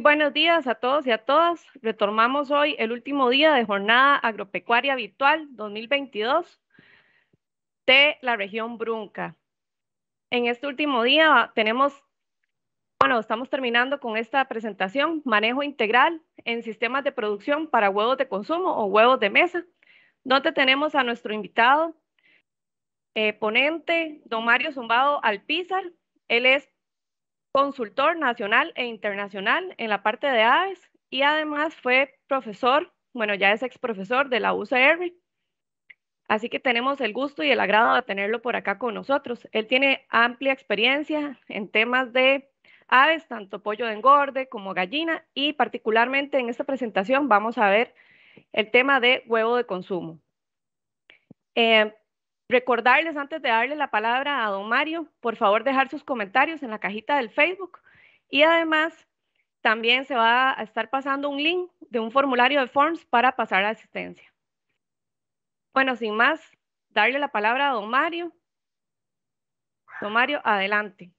buenos días a todos y a todas. Retomamos hoy el último día de Jornada Agropecuaria Virtual 2022 de la región Brunca. En este último día tenemos, bueno, estamos terminando con esta presentación, manejo integral en sistemas de producción para huevos de consumo o huevos de mesa, donde tenemos a nuestro invitado eh, ponente, don Mario Zumbado Alpizar. Él es consultor nacional e internacional en la parte de aves y además fue profesor, bueno, ya es ex profesor de la UCR. Así que tenemos el gusto y el agrado de tenerlo por acá con nosotros. Él tiene amplia experiencia en temas de aves, tanto pollo de engorde como gallina, y particularmente en esta presentación vamos a ver el tema de huevo de consumo. Eh, Recordarles antes de darle la palabra a don Mario, por favor dejar sus comentarios en la cajita del Facebook y además también se va a estar pasando un link de un formulario de forms para pasar la asistencia. Bueno, sin más, darle la palabra a don Mario. Don Mario, adelante.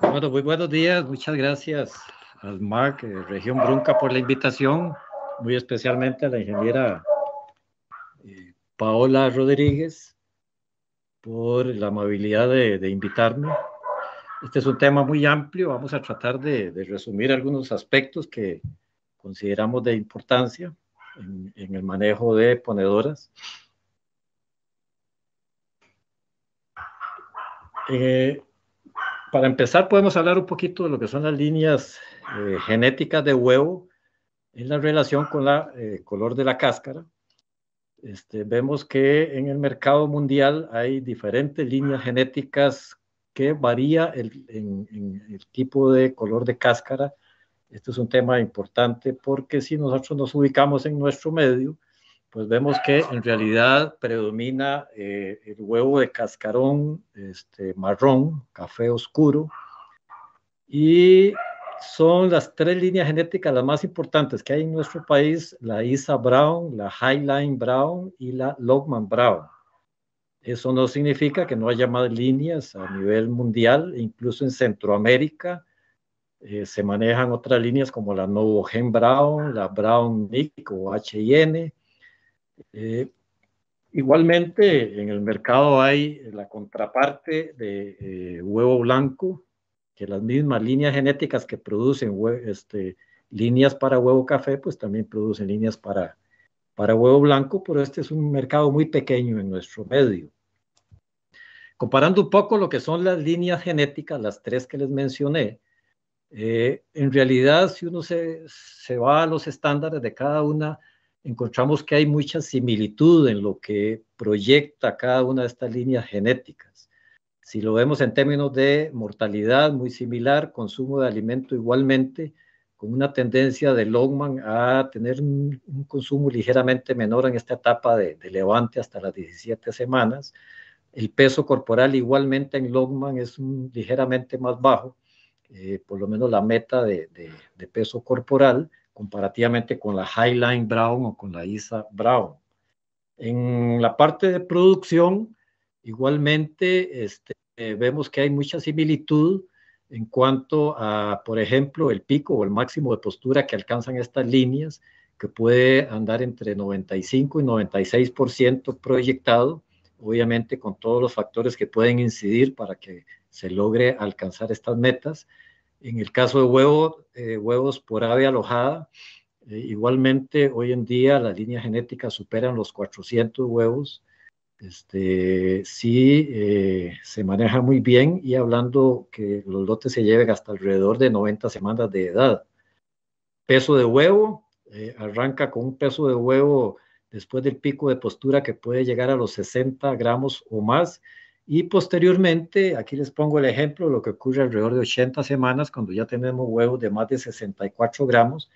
Bueno, muy buenos días. Muchas gracias al MARC, eh, Región Brunca, por la invitación, muy especialmente a la ingeniera eh, Paola Rodríguez por la amabilidad de, invitarme. Este es un tema muy amplio, vamos a tratar de, resumir algunos aspectos que consideramos de importancia en, el manejo de ponedoras. Eh, para empezar, podemos hablar un poquito de lo que son las líneas eh, genéticas de huevo en la relación con el eh, color de la cáscara. Este, vemos que en el mercado mundial hay diferentes líneas genéticas que varía el, en, el tipo de color de cáscara. Este es un tema importante porque si nosotros nos ubicamos en nuestro medio, pues vemos que en realidad predomina eh, el huevo de cascarón este, marrón, café oscuro, y son las tres líneas genéticas las más importantes que hay en nuestro país, la Isa Brown, la Highline Brown y la Logman Brown. Eso no significa que no haya más líneas a nivel mundial, incluso en Centroamérica eh, se manejan otras líneas como la novo gen Brown, la Brown Nick o HN. Eh, igualmente, en el mercado hay la contraparte de eh, huevo blanco, que las mismas líneas genéticas que producen este, líneas para huevo café, pues también producen líneas para, huevo blanco, pero este es un mercado muy pequeño en nuestro medio. Comparando un poco lo que son las líneas genéticas, las tres que les mencioné, eh, en realidad si uno se va a los estándares de cada una, encontramos que hay mucha similitud en lo que proyecta cada una de estas líneas genéticas. Si lo vemos en términos de mortalidad, muy similar, consumo de alimento igualmente, con una tendencia de Longman a tener un, consumo ligeramente menor en esta etapa de, levante hasta las 17 semanas. El peso corporal igualmente en Longman es ligeramente más bajo, eh, por lo menos la meta de, de peso corporal comparativamente con la Highline Brown o con la ISA Brown. En la parte de producción, Igualmente, este, eh, vemos que hay mucha similitud en cuanto a, por ejemplo, el pico o el máximo de postura que alcanzan estas líneas, que puede andar entre 95 y 96% proyectado, obviamente con todos los factores que pueden incidir para que se logre alcanzar estas metas. En el caso de huevo, eh, huevos por ave alojada, eh, igualmente hoy en día las líneas genéticas superan los 400 huevos este, sí eh, se maneja muy bien y hablando que los lotes se lleven hasta alrededor de 90 semanas de edad. Peso de huevo, eh, arranca con un peso de huevo después del pico de postura que puede llegar a los 60 gramos o más. Y posteriormente, aquí les pongo el ejemplo, lo que ocurre alrededor de 80 semanas cuando ya tenemos huevos de más de 64 gramos.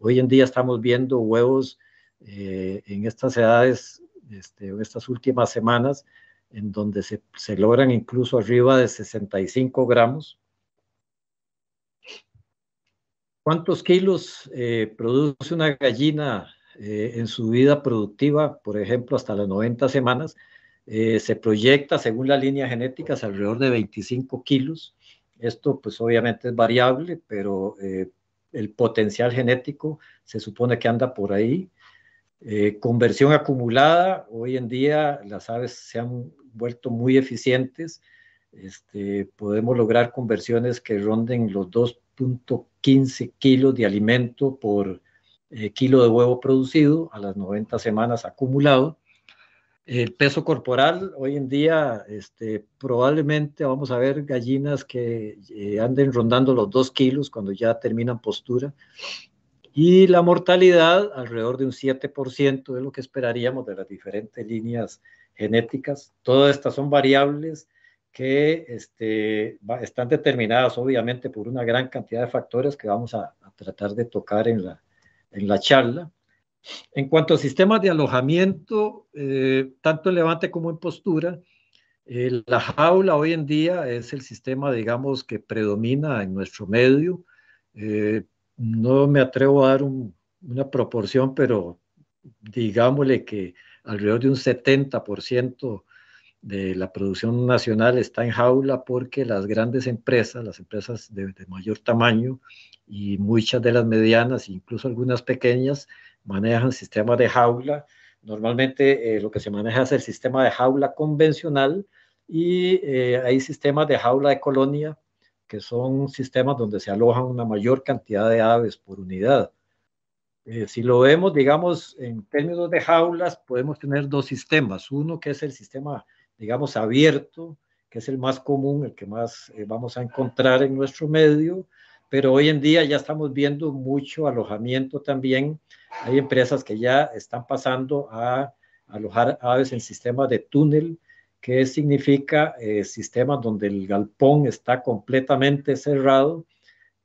Hoy en día estamos viendo huevos eh, en estas edades este, estas últimas semanas, en donde se, se logran incluso arriba de 65 gramos. ¿Cuántos kilos eh, produce una gallina eh, en su vida productiva, por ejemplo, hasta las 90 semanas? Eh, se proyecta, según las líneas genéticas, alrededor de 25 kilos. Esto, pues obviamente es variable, pero el potencial genético se supone que anda por ahí. Eh, conversión acumulada, hoy en día las aves se han vuelto muy eficientes, este, podemos lograr conversiones que ronden los 2.15 kilos de alimento por eh, kilo de huevo producido a las 90 semanas acumulado. El peso corporal, hoy en día este, probablemente vamos a ver gallinas que eh, anden rondando los 2 kilos cuando ya terminan postura y la mortalidad alrededor de un 7% de lo que esperaríamos de las diferentes líneas genéticas. Todas estas son variables que este, están determinadas obviamente por una gran cantidad de factores que vamos a, tratar de tocar en la, en la charla. En cuanto a sistemas de alojamiento, eh, tanto en levante como en postura, eh, la jaula hoy en día es el sistema, digamos, que predomina en nuestro medio. Eh, no me atrevo a dar una proporción, pero digámosle que alrededor de un 70% de la producción nacional está en jaula porque las grandes empresas, las empresas de, mayor tamaño y muchas de las medianas, incluso algunas pequeñas, manejan sistemas de jaula. Normalmente eh, lo que se maneja es el sistema de jaula convencional y eh, hay sistemas de jaula de colonia que son sistemas donde se alojan una mayor cantidad de aves por unidad. Eh, si lo vemos, digamos, en términos de jaulas, podemos tener dos sistemas. Uno que es el sistema, digamos, abierto, que es el más común, el que más eh, vamos a encontrar en nuestro medio, pero hoy en día ya estamos viendo mucho alojamiento también. Hay empresas que ya están pasando a alojar aves en sistemas de túnel, que significa eh, sistemas donde el galpón está completamente cerrado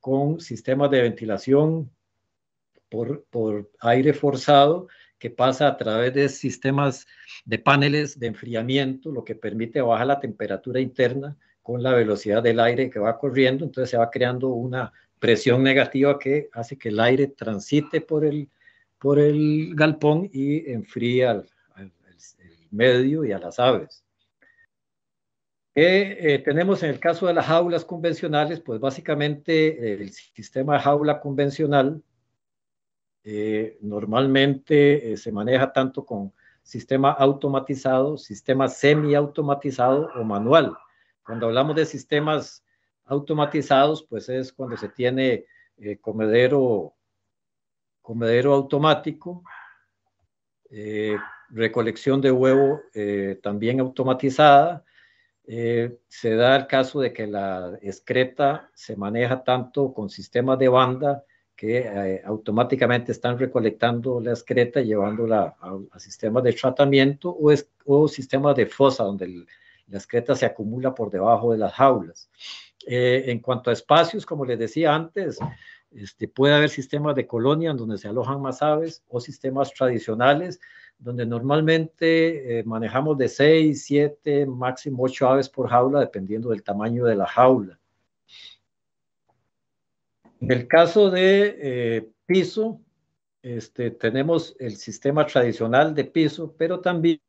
con sistemas de ventilación por, por aire forzado que pasa a través de sistemas de paneles de enfriamiento, lo que permite bajar la temperatura interna con la velocidad del aire que va corriendo, entonces se va creando una presión negativa que hace que el aire transite por el, por el galpón y enfría al medio y a las aves. Eh, tenemos en el caso de las jaulas convencionales, pues básicamente eh, el sistema de jaula convencional eh, normalmente se maneja tanto con sistema automatizado, sistema semiautomatizado o manual. Cuando hablamos de sistemas automatizados, pues es cuando se tiene comedero, comedero automático, recolección de huevo también automatizada, eh, se da el caso de que la excreta se maneja tanto con sistemas de banda que eh, automáticamente están recolectando la excreta y llevándola a, sistemas de tratamiento o, sistemas de fosa donde la excreta se acumula por debajo de las jaulas. Eh, en cuanto a espacios, como les decía antes, este, puede haber sistemas de colonia donde se alojan más aves o sistemas tradicionales donde normalmente eh, manejamos de 6, 7, máximo 8 aves por jaula, dependiendo del tamaño de la jaula. En el caso de eh, piso, este, tenemos el sistema tradicional de piso, pero también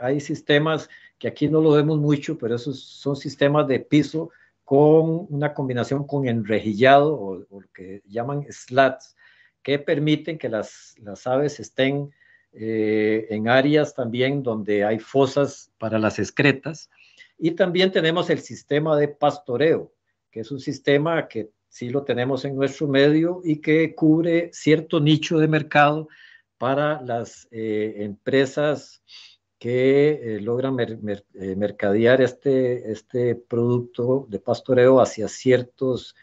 hay sistemas que aquí no lo vemos mucho, pero esos son sistemas de piso con una combinación con enrejillado o, lo que llaman slats, que permiten que las, las aves estén eh, en áreas también donde hay fosas para las excretas. Y también tenemos el sistema de pastoreo, que es un sistema que sí lo tenemos en nuestro medio y que cubre cierto nicho de mercado para las eh, empresas que eh, logran mercadear este, este producto de pastoreo hacia ciertos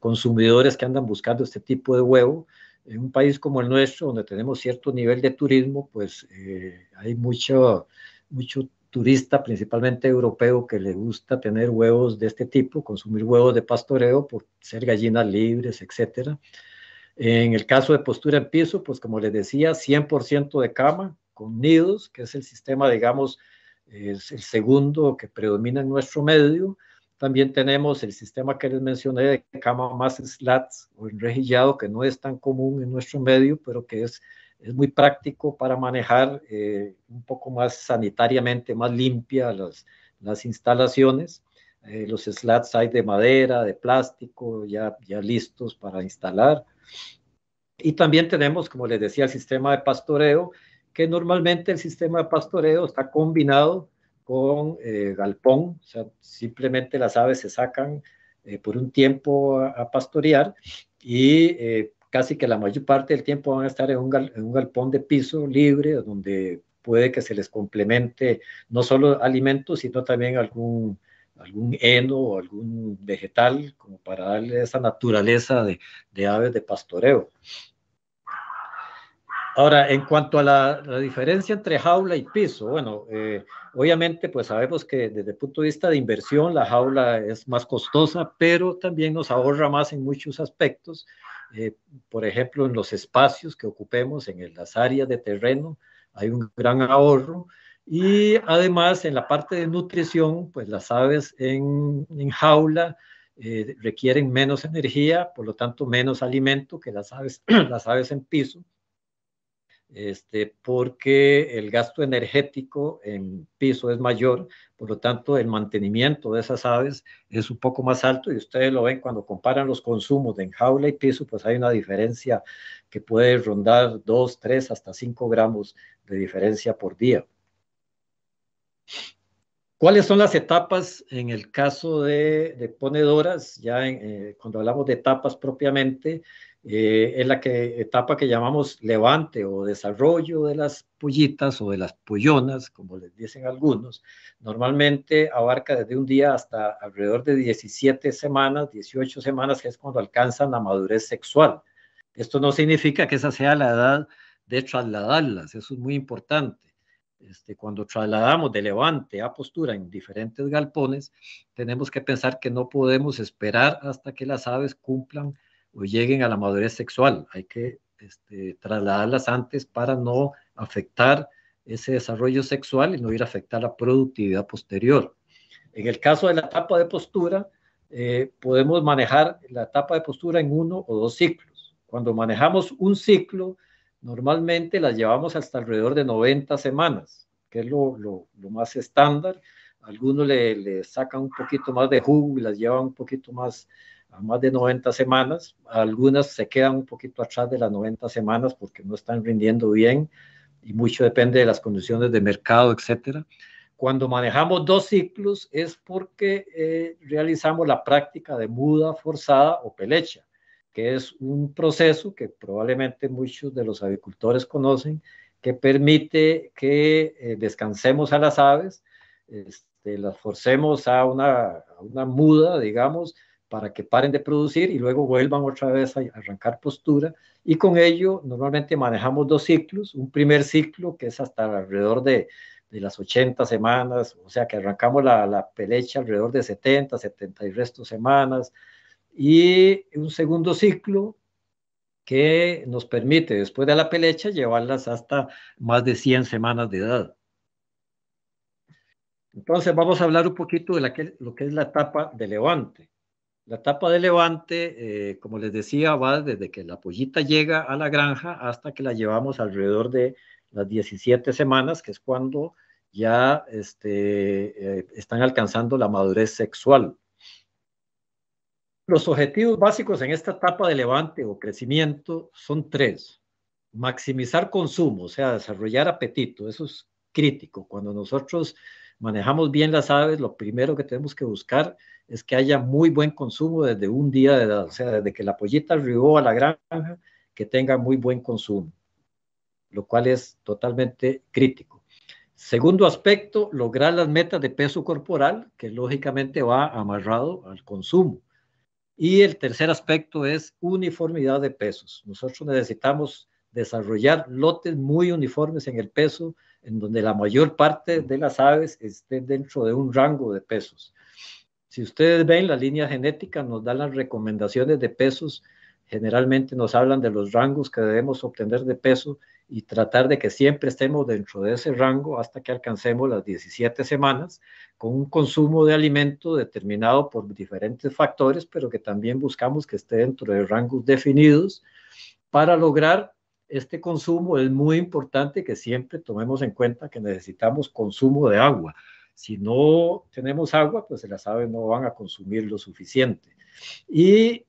consumidores que andan buscando este tipo de huevo en un país como el nuestro, donde tenemos cierto nivel de turismo, pues eh, hay mucho, mucho turista, principalmente europeo, que le gusta tener huevos de este tipo, consumir huevos de pastoreo por ser gallinas libres, etcétera. En el caso de postura en piso, pues como les decía, 100% de cama con nidos, que es el sistema, digamos, es el segundo que predomina en nuestro medio. También tenemos el sistema que les mencioné de cama más slats o enrejillado, que no es tan común en nuestro medio, pero que es, es muy práctico para manejar eh, un poco más sanitariamente, más limpia las, las instalaciones. Eh, los slats hay de madera, de plástico, ya, ya listos para instalar. Y también tenemos, como les decía, el sistema de pastoreo, que normalmente el sistema de pastoreo está combinado con eh, galpón, o sea, simplemente las aves se sacan eh, por un tiempo a, pastorear y eh, casi que la mayor parte del tiempo van a estar en un, galpón de piso libre, donde puede que se les complemente no solo alimentos, sino también algún, heno o algún vegetal, como para darle esa naturaleza de, de aves de pastoreo. Ahora, en cuanto a la, diferencia entre jaula y piso, bueno, eh, obviamente pues sabemos que desde el punto de vista de inversión la jaula es más costosa, pero también nos ahorra más en muchos aspectos, eh, por ejemplo, en los espacios que ocupemos, en las áreas de terreno, hay un gran ahorro. Y además en la parte de nutrición, pues las aves en, jaula eh, requieren menos energía, por lo tanto menos alimento que las aves, las aves en piso este, porque el gasto energético en piso es mayor, por lo tanto el mantenimiento de esas aves es un poco más alto y ustedes lo ven cuando comparan los consumos de jaula y piso, pues hay una diferencia que puede rondar 2, 3, hasta 5 gramos de diferencia por día. ¿Cuáles son las etapas en el caso de, ponedoras? Ya eh, cuando hablamos de etapas propiamente, en eh, es la que, etapa que llamamos levante o desarrollo de las pollitas o de las pollonas, como les dicen algunos. Normalmente abarca desde un día hasta alrededor de 17 semanas, 18 semanas, que es cuando alcanzan la madurez sexual. Esto no significa que esa sea la edad de trasladarlas, eso es muy importante. Este, cuando trasladamos de levante a postura en diferentes galpones, tenemos que pensar que no podemos esperar hasta que las aves cumplan o lleguen a la madurez sexual. Hay que este, trasladarlas antes para no afectar ese desarrollo sexual y no ir a afectar la productividad posterior. En el caso de la etapa de postura, eh, podemos manejar la etapa de postura en uno o dos ciclos. Cuando manejamos un ciclo, normalmente las llevamos hasta alrededor de 90 semanas, que es lo, más estándar. Algunos le, le, sacan un poquito más de jugo y las llevan un poquito más a más de 90 semanas. Algunas se quedan un poquito atrás de las 90 semanas porque no están rindiendo bien y mucho depende de las condiciones de mercado, etcétera. Cuando manejamos dos ciclos es porque eh, realizamos la práctica de muda forzada o pelecha, que es un proceso que probablemente muchos de los avicultores conocen, que permite que eh, descansemos a las aves, este, las forcemos a una, a una muda, digamos, para que paren de producir y luego vuelvan otra vez a arrancar postura. Y con ello normalmente manejamos dos ciclos. Un primer ciclo que es hasta alrededor de, las 80 semanas, o sea que arrancamos la, la pelecha alrededor de 70, 70 y resto semanas. Y un segundo ciclo que nos permite después de la pelecha llevarlas hasta más de 100 semanas de edad. Entonces vamos a hablar un poquito de lo que es la etapa de levante. La etapa de levante, eh, como les decía, va desde que la pollita llega a la granja hasta que la llevamos alrededor de las 17 semanas, que es cuando ya este, eh, están alcanzando la madurez sexual. Los objetivos básicos en esta etapa de levante o crecimiento son tres. Maximizar consumo, o sea, desarrollar apetito, eso es crítico. Cuando nosotros manejamos bien las aves, lo primero que tenemos que buscar es que haya muy buen consumo desde un día de edad, o sea, desde que la pollita arribó a la granja, que tenga muy buen consumo, lo cual es totalmente crítico. Segundo aspecto, lograr las metas de peso corporal, que lógicamente va amarrado al consumo. Y el tercer aspecto es uniformidad de pesos. Nosotros necesitamos desarrollar lotes muy uniformes en el peso en donde la mayor parte de las aves esté dentro de un rango de pesos. Si ustedes ven la línea genética, nos dan las recomendaciones de pesos, generalmente nos hablan de los rangos que debemos obtener de peso y tratar de que siempre estemos dentro de ese rango hasta que alcancemos las 17 semanas, con un consumo de alimento determinado por diferentes factores, pero que también buscamos que esté dentro de rangos definidos para lograr este consumo es muy importante que siempre tomemos en cuenta que necesitamos consumo de agua. Si no tenemos agua, pues las aves no van a consumir lo suficiente. Y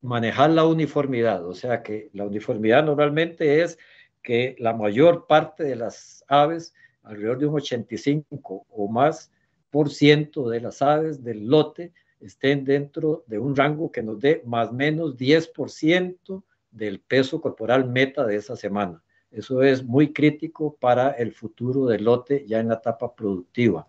manejar la uniformidad, o sea que la uniformidad normalmente es que la mayor parte de las aves, alrededor de un 85 o más por ciento de las aves del lote, estén dentro de un rango que nos dé más o menos 10% ciento del peso corporal meta de esa semana. Eso es muy crítico para el futuro del lote ya en la etapa productiva.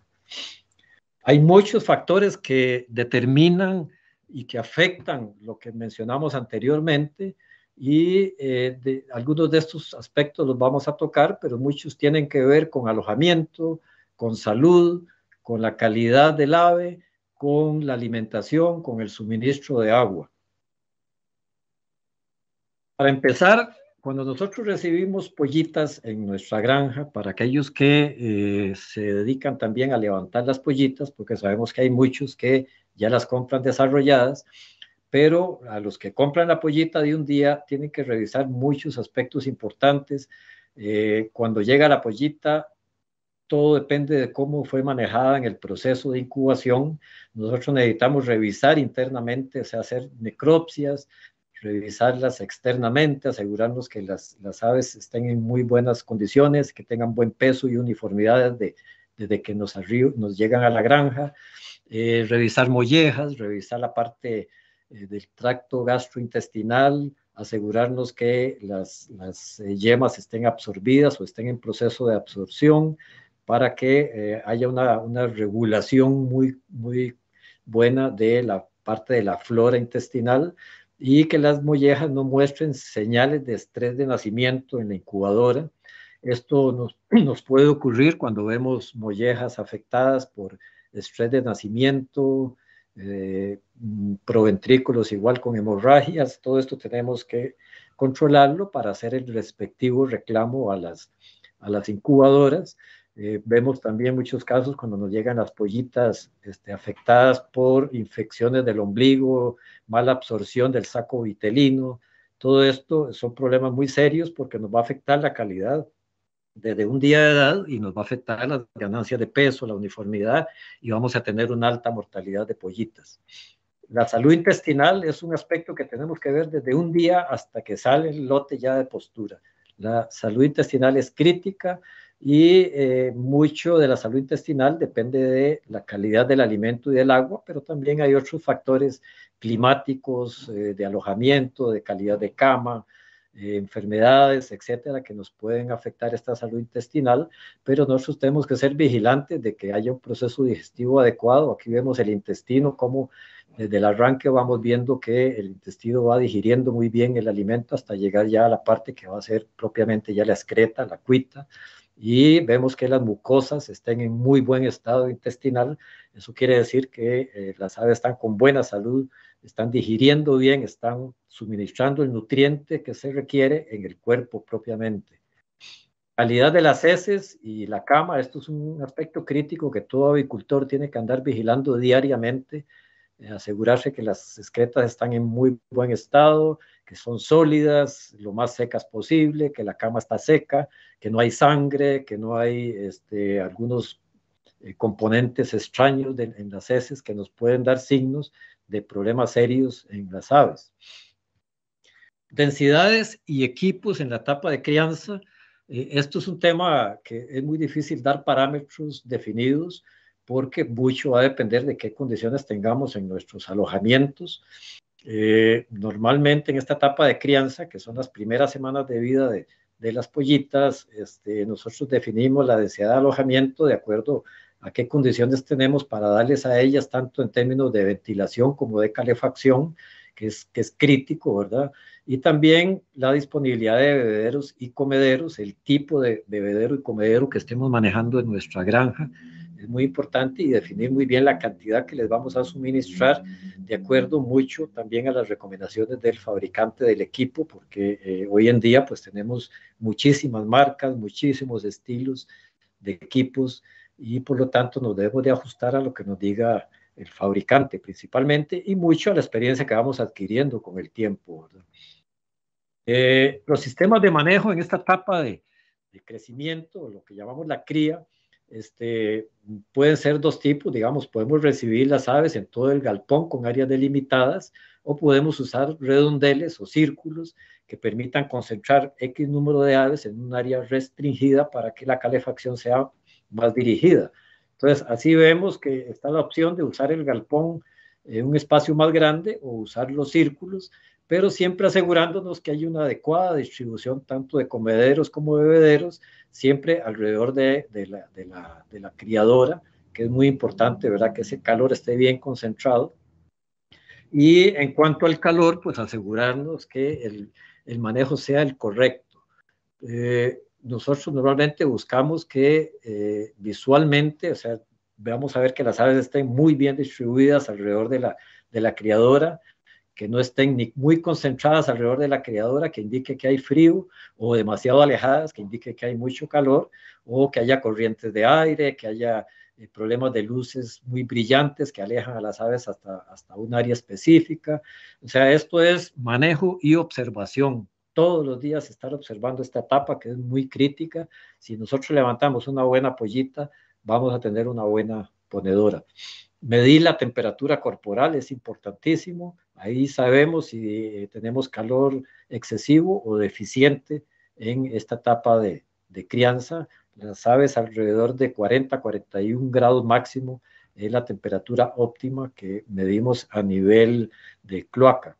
Hay muchos factores que determinan y que afectan lo que mencionamos anteriormente y eh, algunos de estos aspectos los vamos a tocar, pero muchos tienen que ver con alojamiento, con salud, con la calidad del ave, con la alimentación, con el suministro de agua. Para empezar, cuando nosotros recibimos pollitas en nuestra granja, para aquellos que eh, se dedican también a levantar las pollitas, porque sabemos que hay muchos que ya las compran desarrolladas, pero a los que compran la pollita de un día tienen que revisar muchos aspectos importantes. Eh, cuando llega la pollita, todo depende de cómo fue manejada en el proceso de incubación. Nosotros necesitamos revisar internamente, o hacer necropsias, revisarlas externamente, asegurarnos que las, aves estén en muy buenas condiciones, que tengan buen peso y uniformidad desde que nos, nos llegan a la granja, eh, revisar mollejas, revisar la parte eh, del tracto gastrointestinal, asegurarnos que las, eh, yemas estén absorbidas o estén en proceso de absorción para que haya una, una, regulación muy, muy buena de la parte de la flora intestinal y que las mollejas no muestren señales de estrés de nacimiento en la incubadora. Esto nos, puede ocurrir cuando vemos mollejas afectadas por estrés de nacimiento, eh, mm, proventrículos igual con hemorragias, todo esto tenemos que controlarlo para hacer el respectivo reclamo a a las incubadoras eh, vemos también muchos casos cuando nos llegan las pollitas este, afectadas por infecciones del ombligo, mala absorción del saco vitelino. Todo esto son problemas muy serios porque nos va a afectar la calidad desde un día de edad y nos va a afectar la ganancia de peso, la uniformidad y vamos a tener una alta mortalidad de pollitas. La salud intestinal es un aspecto que tenemos que ver desde un día hasta que sale el lote ya de postura. La salud intestinal es crítica, y eh, mucho de la salud intestinal depende de la calidad del alimento y del agua, pero también hay otros factores climáticos, eh, de alojamiento, de calidad de cama, eh, enfermedades, etcétera, que nos pueden afectar esta salud intestinal, pero nosotros tenemos que ser vigilantes de que haya un proceso digestivo adecuado. Aquí vemos el intestino, como desde el arranque vamos viendo que el intestino va digiriendo muy bien el alimento hasta llegar ya a la parte que va a ser propiamente ya la excreta, la cuita y vemos que las mucosas estén en muy buen estado intestinal. Eso quiere decir que eh, las aves están con buena salud, están digiriendo bien, están suministrando el nutriente que se requiere en el cuerpo propiamente. Calidad de las heces y la cama, esto es un aspecto crítico que todo avicultor tiene que andar vigilando diariamente eh, asegurarse que las excretas están en muy buen estado, que son sólidas, lo más secas posible, que la cama está seca, que no hay sangre, que no hay este, algunos eh, componentes extraños en las heces que nos pueden dar signos de problemas serios en las aves. Densidades y equipos en la etapa de crianza. Eh, esto es un tema que es muy difícil dar parámetros definidos porque mucho va a depender de qué condiciones tengamos en nuestros alojamientos. Eh, normalmente en esta etapa de crianza, que son las primeras semanas de vida de, las pollitas, este, nosotros definimos la deseada de alojamiento de acuerdo a qué condiciones tenemos para darles a ellas, tanto en términos de ventilación como de calefacción, que es, que es crítico, ¿verdad? Y también la disponibilidad de bebederos y comederos, el tipo de bebedero y comedero que estemos manejando en nuestra granja es muy importante y definir muy bien la cantidad que les vamos a suministrar de acuerdo mucho también a las recomendaciones del fabricante del equipo, porque eh, hoy en día pues tenemos muchísimas marcas, muchísimos estilos de equipos y por lo tanto nos debemos de ajustar a lo que nos diga el fabricante principalmente y mucho a la experiencia que vamos adquiriendo con el tiempo. Eh, los sistemas de manejo en esta etapa de, de crecimiento, lo que llamamos la cría, este, pueden ser dos tipos, digamos, podemos recibir las aves en todo el galpón con áreas delimitadas o podemos usar redondeles o círculos que permitan concentrar X número de aves en un área restringida para que la calefacción sea más dirigida. Entonces, así vemos que está la opción de usar el galpón en un espacio más grande o usar los círculos, pero siempre asegurándonos que hay una adecuada distribución tanto de comederos como bebederos siempre alrededor de, la, criadora, que es muy importante, ¿verdad? Que ese calor esté bien concentrado. Y en cuanto al calor, pues asegurarnos que el, manejo sea el correcto. Eh, nosotros normalmente buscamos que eh, visualmente, o sea, veamos a ver que las aves estén muy bien distribuidas alrededor de la criadora, que no estén muy concentradas alrededor de la criadora, que indique que hay frío, o demasiado alejadas, que indique que hay mucho calor, o que haya corrientes de aire, que haya eh, problemas de luces muy brillantes que alejan a las aves hasta, hasta un área específica. O sea, esto es manejo y observación. Todos los días estar observando esta etapa que es muy crítica. Si nosotros levantamos una buena pollita, vamos a tener una buena ponedora. Medir la temperatura corporal es importantísimo, Ahí sabemos si eh, tenemos calor excesivo o deficiente en esta etapa de, crianza. Las aves alrededor de 40, 41 grados máximo es la temperatura óptima que medimos a nivel de cloaca.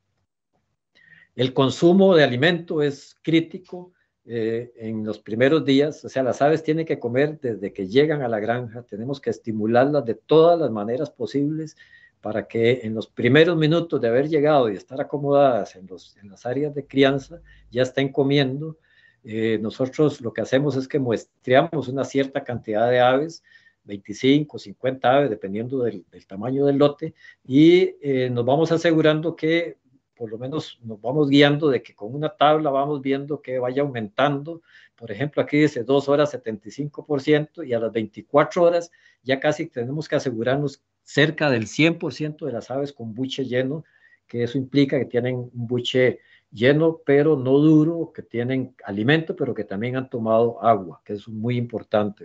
El consumo de alimento es crítico eh, en los primeros días, o sea, las aves tienen que comer desde que llegan a la granja, tenemos que estimularlas de todas las maneras posibles para que en los primeros minutos de haber llegado y estar acomodadas en, los, en las áreas de crianza ya estén comiendo. Eh, nosotros lo que hacemos es que muestreamos una cierta cantidad de aves, 25, 50 aves, dependiendo del, tamaño del lote, y eh, nos vamos asegurando que por lo menos nos vamos guiando de que con una tabla vamos viendo que vaya aumentando. Por ejemplo, aquí dice 2 horas 75% y a las 24 horas ya casi tenemos que asegurarnos cerca del 100% de las aves con buche lleno, que eso implica que tienen un buche lleno pero no duro, que tienen alimento pero que también han tomado agua, que es muy importante,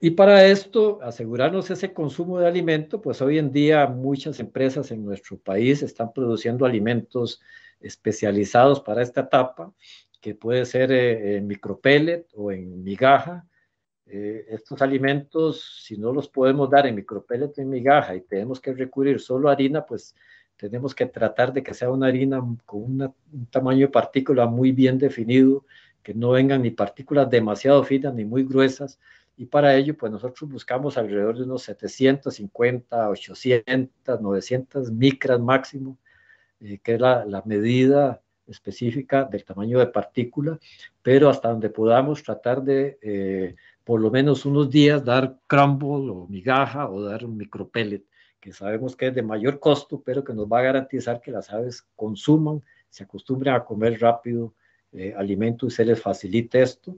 Y para esto, asegurarnos ese consumo de alimento, pues hoy en día muchas empresas en nuestro país están produciendo alimentos especializados para esta etapa, que puede ser eh, en micropellet o en migaja, eh, estos alimentos, si no los podemos dar en micropelet en migaja y tenemos que recurrir solo a harina, pues tenemos que tratar de que sea una harina con un tamaño de partícula muy bien definido, que no vengan ni partículas demasiado finas ni muy gruesas. Y para ello, pues nosotros buscamos alrededor de unos 750, 800, 900 micras máximo, eh, que es la, medida específica del tamaño de partícula, pero hasta donde podamos tratar de eh, por lo menos unos días dar crumble o migaja o dar un micropellet, que sabemos que es de mayor costo, pero que nos va a garantizar que las aves consuman, se acostumbren a comer rápido eh, alimento y se les facilite esto.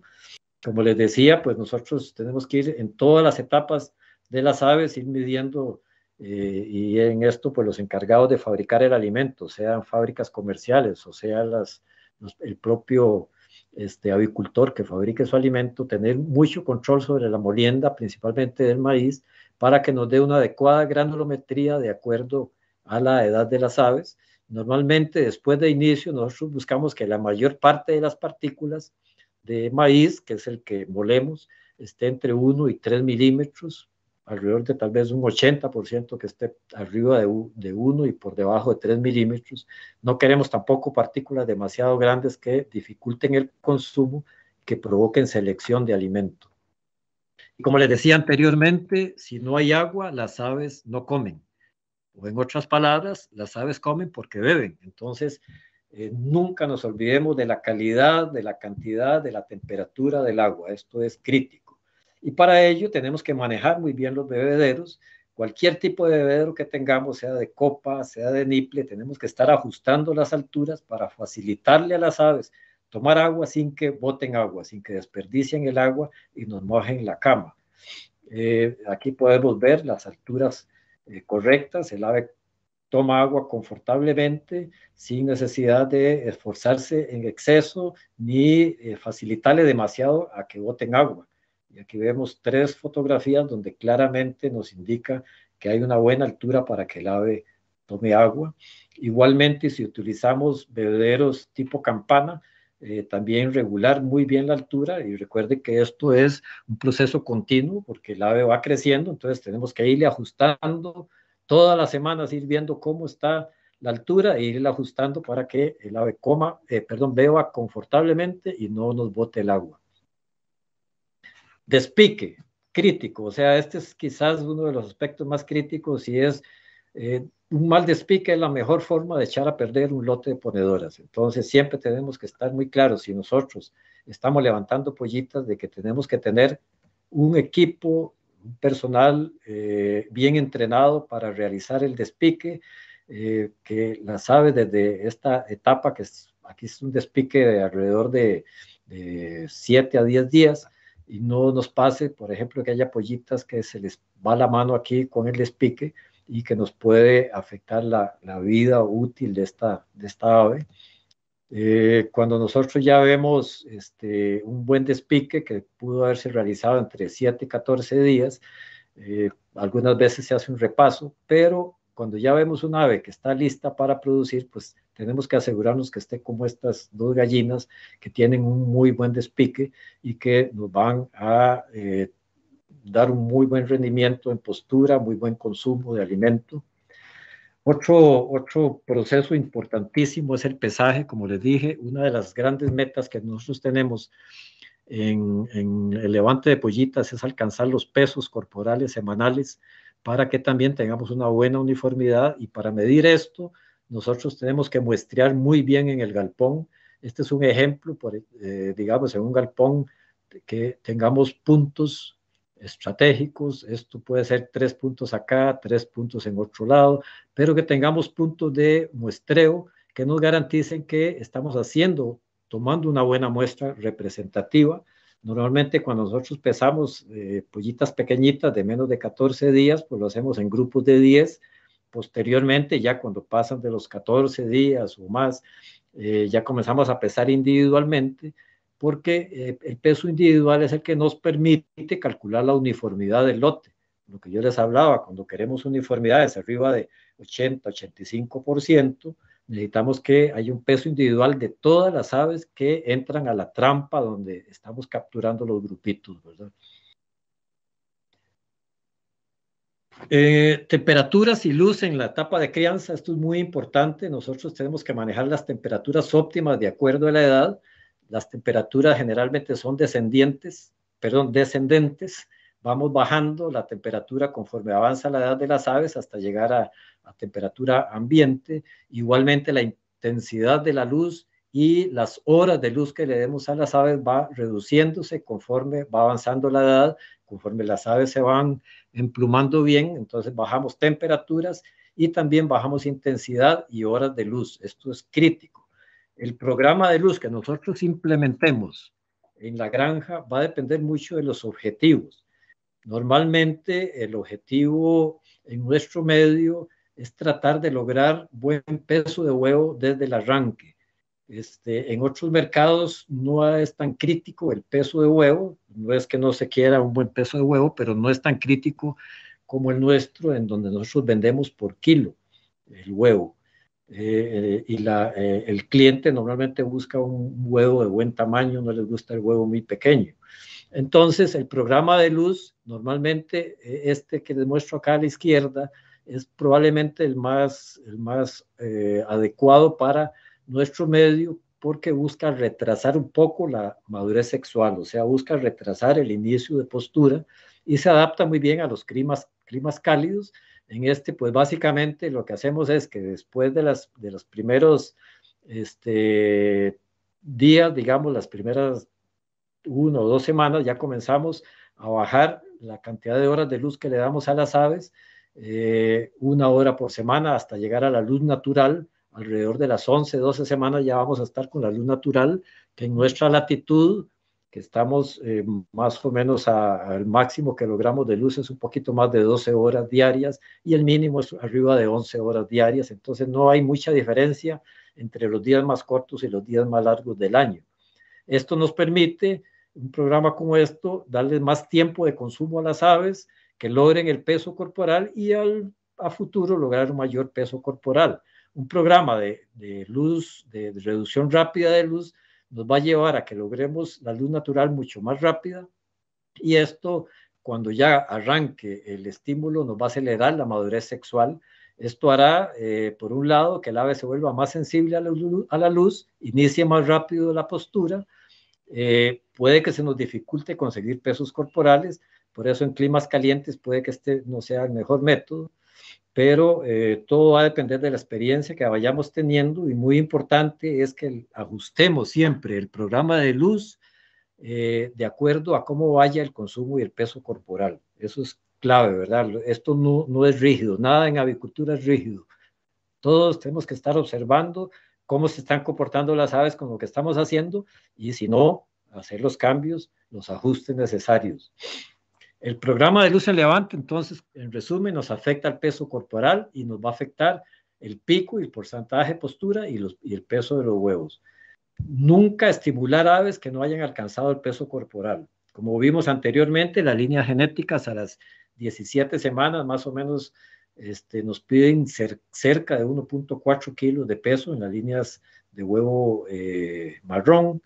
Como les decía, pues nosotros tenemos que ir en todas las etapas de las aves, ir midiendo eh, y en esto, pues los encargados de fabricar el alimento, sean fábricas comerciales o sea las, el propio este, avicultor que fabrique su alimento, tener mucho control sobre la molienda, principalmente del maíz, para que nos dé una adecuada granulometría de acuerdo a la edad de las aves. Normalmente, después de inicio, nosotros buscamos que la mayor parte de las partículas de maíz, que es el que molemos, esté entre 1 y 3 milímetros alrededor de tal vez un 80% que esté arriba de, 1 y por debajo de 3 milímetros. No queremos tampoco partículas demasiado grandes que dificulten el consumo, que provoquen selección de alimento. Y como les decía anteriormente, si no hay agua, las aves no comen. O en otras palabras, las aves comen porque beben. Entonces, eh, nunca nos olvidemos de la calidad, de la cantidad, de la temperatura del agua. Esto es crítico. Y para ello tenemos que manejar muy bien los bebederos. Cualquier tipo de bebedero que tengamos, sea de copa, sea de niple, tenemos que estar ajustando las alturas para facilitarle a las aves tomar agua sin que boten agua, sin que desperdicien el agua y nos mojen la cama. Eh, aquí podemos ver las alturas eh, correctas, el ave toma agua confortablemente, sin necesidad de esforzarse en exceso ni eh, facilitarle demasiado a que boten agua. Y aquí vemos tres fotografías donde claramente nos indica que hay una buena altura para que el ave tome agua. Igualmente, si utilizamos bebederos tipo campana, eh, también regular muy bien la altura y recuerde que esto es un proceso continuo porque el ave va creciendo, entonces tenemos que irle ajustando todas las semanas, ir viendo cómo está la altura e irle ajustando para que el ave coma, eh, perdón, beba confortablemente y no nos bote el agua despique crítico, o sea, este es quizás uno de los aspectos más críticos y es eh, un mal despique es la mejor forma de echar a perder un lote de ponedoras. Entonces siempre tenemos que estar muy claros si nosotros estamos levantando pollitas de que tenemos que tener un equipo, un personal eh, bien entrenado para realizar el despique, eh, que la sabe desde esta etapa, que es, aquí es un despique de alrededor de, de 7 a 10 días, y no nos pase, por ejemplo, que haya pollitas que se les va la mano aquí con el despique y que nos puede afectar la, vida útil de esta, de esta ave. Eh, cuando nosotros ya vemos este, un buen despique que pudo haberse realizado entre 7 y 14 días, eh, algunas veces se hace un repaso, pero cuando ya vemos un ave que está lista para producir, pues tenemos que asegurarnos que esté como estas dos gallinas que tienen un muy buen despique y que nos van a eh, dar un muy buen rendimiento en postura, muy buen consumo de alimento. Otro, otro proceso importantísimo es el pesaje, como les dije, una de las grandes metas que nosotros tenemos en, el levante de pollitas es alcanzar los pesos corporales semanales para que también tengamos una buena uniformidad y para medir esto nosotros tenemos que muestrear muy bien en el galpón. Este es un ejemplo, por, eh, digamos, en un galpón que tengamos puntos estratégicos, esto puede ser tres puntos acá, tres puntos en otro lado, pero que tengamos puntos de muestreo que nos garanticen que estamos haciendo, tomando una buena muestra representativa. Normalmente cuando nosotros pesamos eh, pollitas pequeñitas de menos de 14 días, pues lo hacemos en grupos de 10 posteriormente, ya cuando pasan de los 14 días o más, eh, ya comenzamos a pesar individualmente, porque eh, el peso individual es el que nos permite calcular la uniformidad del lote. Lo que yo les hablaba, cuando queremos uniformidades arriba de 80, 85%, necesitamos que haya un peso individual de todas las aves que entran a la trampa donde estamos capturando los grupitos, ¿verdad? Eh, temperaturas y luz en la etapa de crianza, esto es muy importante. Nosotros tenemos que manejar las temperaturas óptimas de acuerdo a la edad. Las temperaturas generalmente son descendientes, perdón, descendentes. Vamos bajando la temperatura conforme avanza la edad de las aves hasta llegar a temperatura ambiente. Igualmente la intensidad de la luz y las horas de luz que le demos a las aves va reduciéndose conforme va avanzando la edad conforme las aves se van emplumando bien, entonces bajamos temperaturas y también bajamos intensidad y horas de luz. Esto es crítico. El programa de luz que nosotros implementemos en la granja va a depender mucho de los objetivos. Normalmente el objetivo en nuestro medio es tratar de lograr buen peso de huevo desde el arranque este, en otros mercados no es tan crítico el peso de huevo, no es que no se quiera un buen peso de huevo, pero no es tan crítico como el nuestro, en donde nosotros vendemos por kilo el huevo. Eh, y eh, el cliente normalmente busca un huevo de buen tamaño, no les gusta el huevo muy pequeño. Entonces, el programa de luz, normalmente eh, este que les muestro acá a la izquierda, es probablemente el más adecuado para nuestro medio porque busca retrasar un poco la madurez sexual, o sea, busca retrasar el inicio de postura y se adapta muy bien a los climas, climas cálidos. En este, pues básicamente lo que hacemos es que después de, las, de los primeros este, días, digamos, las primeras una o dos semanas, ya comenzamos a bajar la cantidad de horas de luz que le damos a las aves, eh, una hora por semana hasta llegar a la luz natural, alrededor de las 11, 12 semanas ya vamos a estar con la luz natural, que en nuestra latitud, que estamos eh, más o menos al máximo que logramos de luz, es un poquito más de 12 horas diarias y el mínimo es arriba de 11 horas diarias. Entonces no hay mucha diferencia entre los días más cortos y los días más largos del año. Esto nos permite, un programa como esto, darles más tiempo de consumo a las aves, que logren el peso corporal y a futuro lograr un mayor peso corporal un programa de, luz, de, reducción rápida de luz, nos va a llevar a que logremos la luz natural mucho más rápida y esto, cuando ya arranque el estímulo, nos va a acelerar la madurez sexual. Esto hará, eh, por un lado, que el ave se vuelva más sensible a la luz, a inicie más rápido la postura, eh, puede que se nos dificulte conseguir pesos corporales, por eso en climas calientes puede que este no sea el mejor método pero eh, todo va a depender de la experiencia que vayamos teniendo y muy importante es que ajustemos siempre el programa de luz eh, de acuerdo a cómo vaya el consumo y el peso corporal. Eso es clave, ¿verdad? Esto no, no es rígido, nada en avicultura es rígido. Todos tenemos que estar observando cómo se están comportando las aves con lo que estamos haciendo y si no, hacer los cambios, los ajustes necesarios. El programa de luz en levante, entonces, en resumen, nos afecta al peso corporal y nos va a afectar el pico y el porcentaje de postura y, el peso de los huevos. Nunca estimular aves que no hayan alcanzado el peso corporal. Como vimos anteriormente, las líneas genéticas a las 17 semanas más o menos este, nos piden cerca de 1.4 kilos de peso en las líneas de huevo eh, marrón.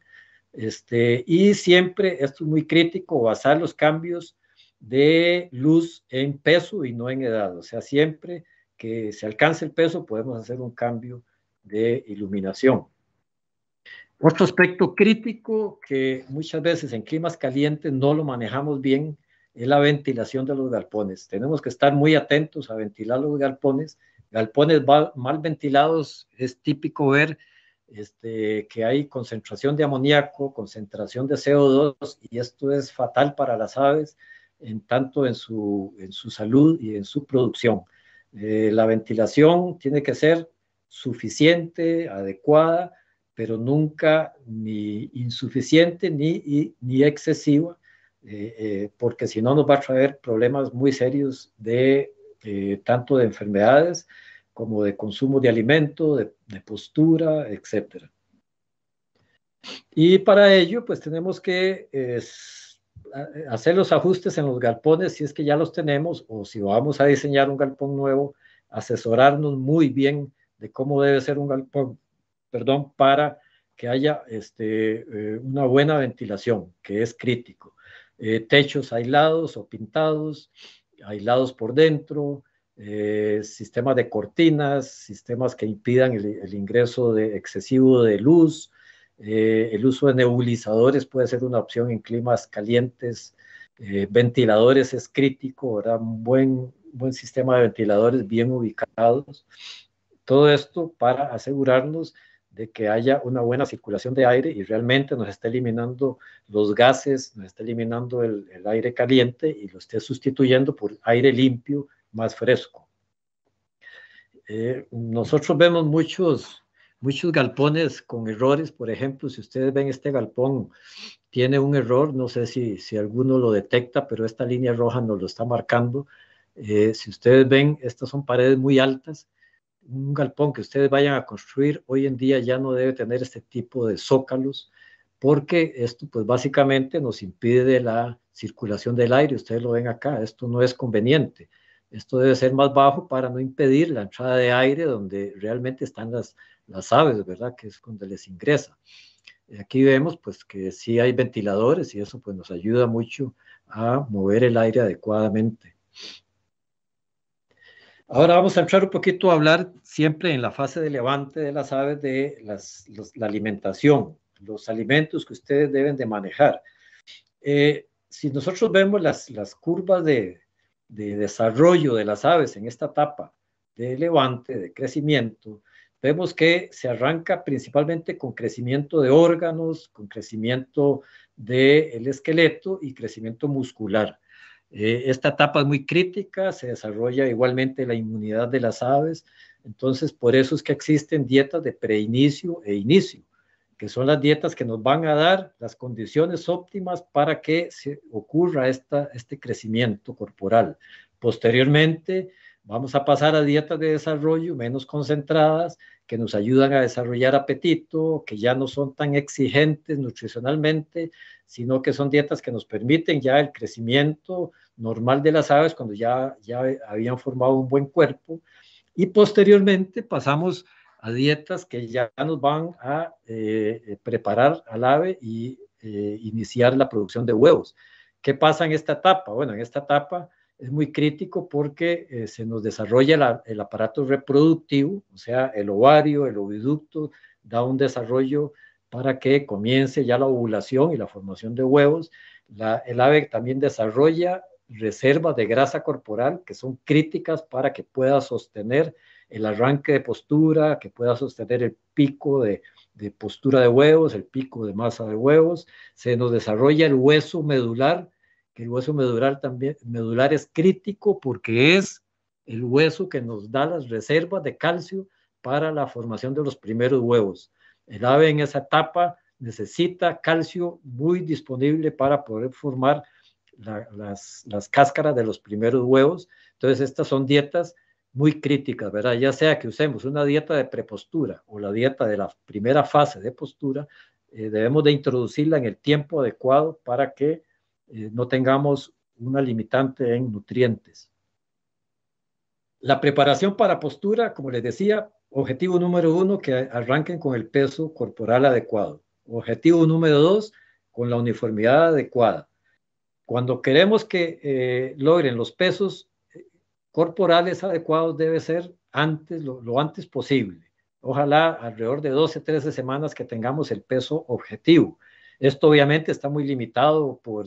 Este, y siempre, esto es muy crítico, basar los cambios de luz en peso y no en edad. O sea, siempre que se alcance el peso podemos hacer un cambio de iluminación. Otro aspecto crítico que muchas veces en climas calientes no lo manejamos bien es la ventilación de los galpones. Tenemos que estar muy atentos a ventilar los galpones. Galpones mal ventilados es típico ver este, que hay concentración de amoníaco, concentración de CO2 y esto es fatal para las aves en tanto en su, en su salud y en su producción. Eh, la ventilación tiene que ser suficiente, adecuada, pero nunca ni insuficiente ni, ni excesiva, eh, eh, porque si no nos va a traer problemas muy serios de tanto de enfermedades como de consumo de alimento, de, de postura, etcétera. Y para ello, pues tenemos que hacer los ajustes en los galpones si es que ya los tenemos o si vamos a diseñar un galpón nuevo, asesorarnos muy bien de cómo debe ser un galpón, perdón, para que haya este, eh, una buena ventilación, que es crítico. Eh, techos aislados o pintados, aislados por dentro, eh, sistemas de cortinas, sistemas que impidan el, el ingreso de, excesivo de luz, eh, el uso de nebulizadores puede ser una opción en climas calientes. Eh, ventiladores es crítico, Un buen, buen sistema de ventiladores bien ubicados. Todo esto para asegurarnos de que haya una buena circulación de aire y realmente nos esté eliminando los gases, nos esté eliminando el, aire caliente y lo esté sustituyendo por aire limpio, más fresco. Eh, nosotros vemos muchos muchos galpones con errores, por ejemplo, si ustedes ven este galpón, tiene un error, no sé si, alguno lo detecta, pero esta línea roja nos lo está marcando. Eh, si ustedes ven, estas son paredes muy altas. Un galpón que ustedes vayan a construir hoy en día ya no debe tener este tipo de zócalos, porque esto pues básicamente nos impide la circulación del aire. Ustedes lo ven acá, esto no es conveniente. Esto debe ser más bajo para no impedir la entrada de aire donde realmente están las, las aves, ¿verdad? Que es cuando les ingresa. Aquí vemos pues que sí hay ventiladores y eso pues nos ayuda mucho a mover el aire adecuadamente. Ahora vamos a entrar un poquito a hablar siempre en la fase de levante de las aves de la alimentación, los alimentos que ustedes deben de manejar. Eh, si nosotros vemos las curvas de, de desarrollo de las aves en esta etapa de levante, de crecimiento, vemos que se arranca principalmente con crecimiento de órganos, con crecimiento del esqueleto y crecimiento muscular. Eh, esta etapa es muy crítica, se desarrolla igualmente la inmunidad de las aves, entonces por eso es que existen dietas de preinicio e inicio que son las dietas que nos van a dar las condiciones óptimas para que se ocurra esta, este crecimiento corporal. Posteriormente, vamos a pasar a dietas de desarrollo menos concentradas, que nos ayudan a desarrollar apetito, que ya no son tan exigentes nutricionalmente, sino que son dietas que nos permiten ya el crecimiento normal de las aves cuando ya, ya habían formado un buen cuerpo. Y posteriormente pasamos a dietas que ya nos van a eh, preparar al ave y eh, iniciar la producción de huevos. ¿Qué pasa en esta etapa? Bueno, en esta etapa es muy crítico porque eh, se nos desarrolla el aparato reproductivo, o sea, el ovario, el oviducto, da un desarrollo para que comience ya la ovulación y la formación de huevos. el ave también desarrolla reservas de grasa corporal que son críticas para que pueda sostener el arranque de postura, que pueda sostener el pico de, postura de huevos, el pico de masa de huevos, se nos desarrolla el hueso medular, que el hueso medular también medular es crítico porque es el hueso que nos da las reservas de calcio para la formación de los primeros huevos. El ave en esa etapa necesita calcio muy disponible para poder formar las, las cáscaras de los primeros huevos. Entonces, estas son dietas muy críticas, ¿verdad? Ya sea que usemos una dieta de prepostura o la dieta de la primera fase de postura, eh, debemos de introducirla en el tiempo adecuado para que eh, no tengamos una limitante en nutrientes. La preparación para postura, como les decía, objetivo número uno, que arranquen con el peso corporal adecuado. Objetivo número dos, con la uniformidad adecuada. Cuando queremos que eh, logren los pesos corporales adecuados debe ser antes, lo, antes posible. Ojalá alrededor de 12, 13 semanas que tengamos el peso objetivo. Esto obviamente está muy limitado por,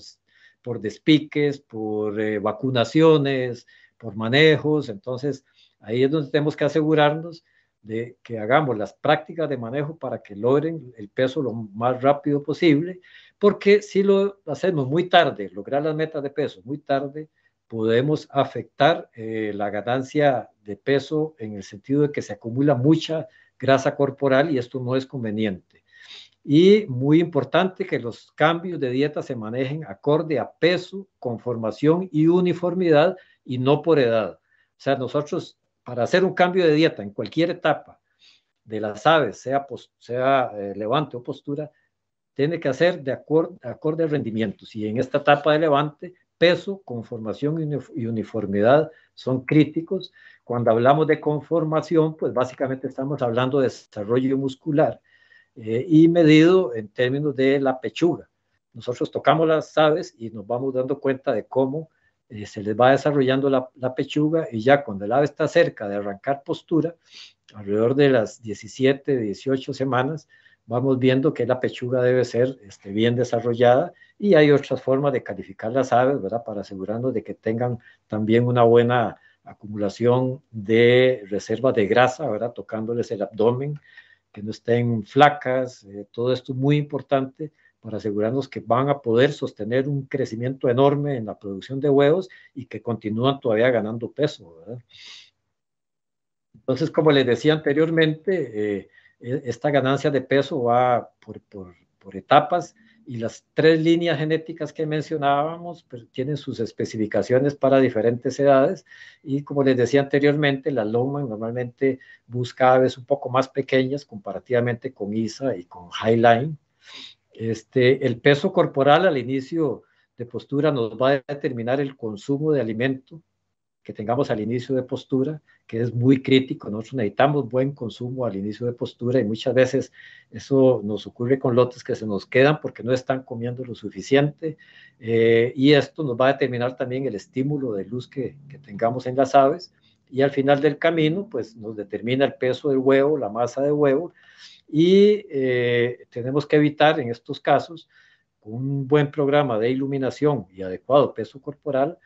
por despiques, por eh, vacunaciones, por manejos. Entonces, ahí es donde tenemos que asegurarnos de que hagamos las prácticas de manejo para que logren el peso lo más rápido posible, porque si lo hacemos muy tarde, lograr las metas de peso muy tarde, podemos afectar eh, la ganancia de peso en el sentido de que se acumula mucha grasa corporal y esto no es conveniente. Y muy importante que los cambios de dieta se manejen acorde a peso, conformación y uniformidad y no por edad. O sea, nosotros para hacer un cambio de dieta en cualquier etapa de las aves, sea, sea eh, levante o postura, tiene que hacer de acuerdo acorde al rendimientos. Y en esta etapa de levante peso, conformación y uniformidad son críticos. Cuando hablamos de conformación, pues básicamente estamos hablando de desarrollo muscular eh, y medido en términos de la pechuga. Nosotros tocamos las aves y nos vamos dando cuenta de cómo eh, se les va desarrollando la, la, pechuga y ya cuando el ave está cerca de arrancar postura, alrededor de las 17, 18 semanas, vamos viendo que la pechuga debe ser este, bien desarrollada y hay otras formas de calificar las aves, ¿verdad? Para asegurarnos de que tengan también una buena acumulación de reservas de grasa, ¿verdad? Tocándoles el abdomen, que no estén flacas, eh, todo esto es muy importante para asegurarnos que van a poder sostener un crecimiento enorme en la producción de huevos y que continúan todavía ganando peso, ¿verdad? Entonces, como les decía anteriormente, eh, e, esta ganancia de peso va por, etapas y las tres líneas genéticas que mencionábamos pues, tienen sus especificaciones para diferentes edades y como les decía anteriormente, la loma normalmente busca aves un poco más pequeñas comparativamente con Isa y con Highline. Este, el peso corporal al inicio de postura nos va a determinar el consumo de alimento que tengamos al inicio de postura, que es muy crítico. Nosotros necesitamos buen consumo al inicio de postura y muchas veces eso nos ocurre con lotes que se nos quedan porque no están comiendo lo suficiente. Eh, y esto nos va a determinar también el estímulo de luz que, tengamos en las aves. Y al final del camino, pues nos determina el peso del huevo, la masa de huevo. Y eh, tenemos que evitar en estos casos, un buen programa de iluminación y adecuado peso corporal,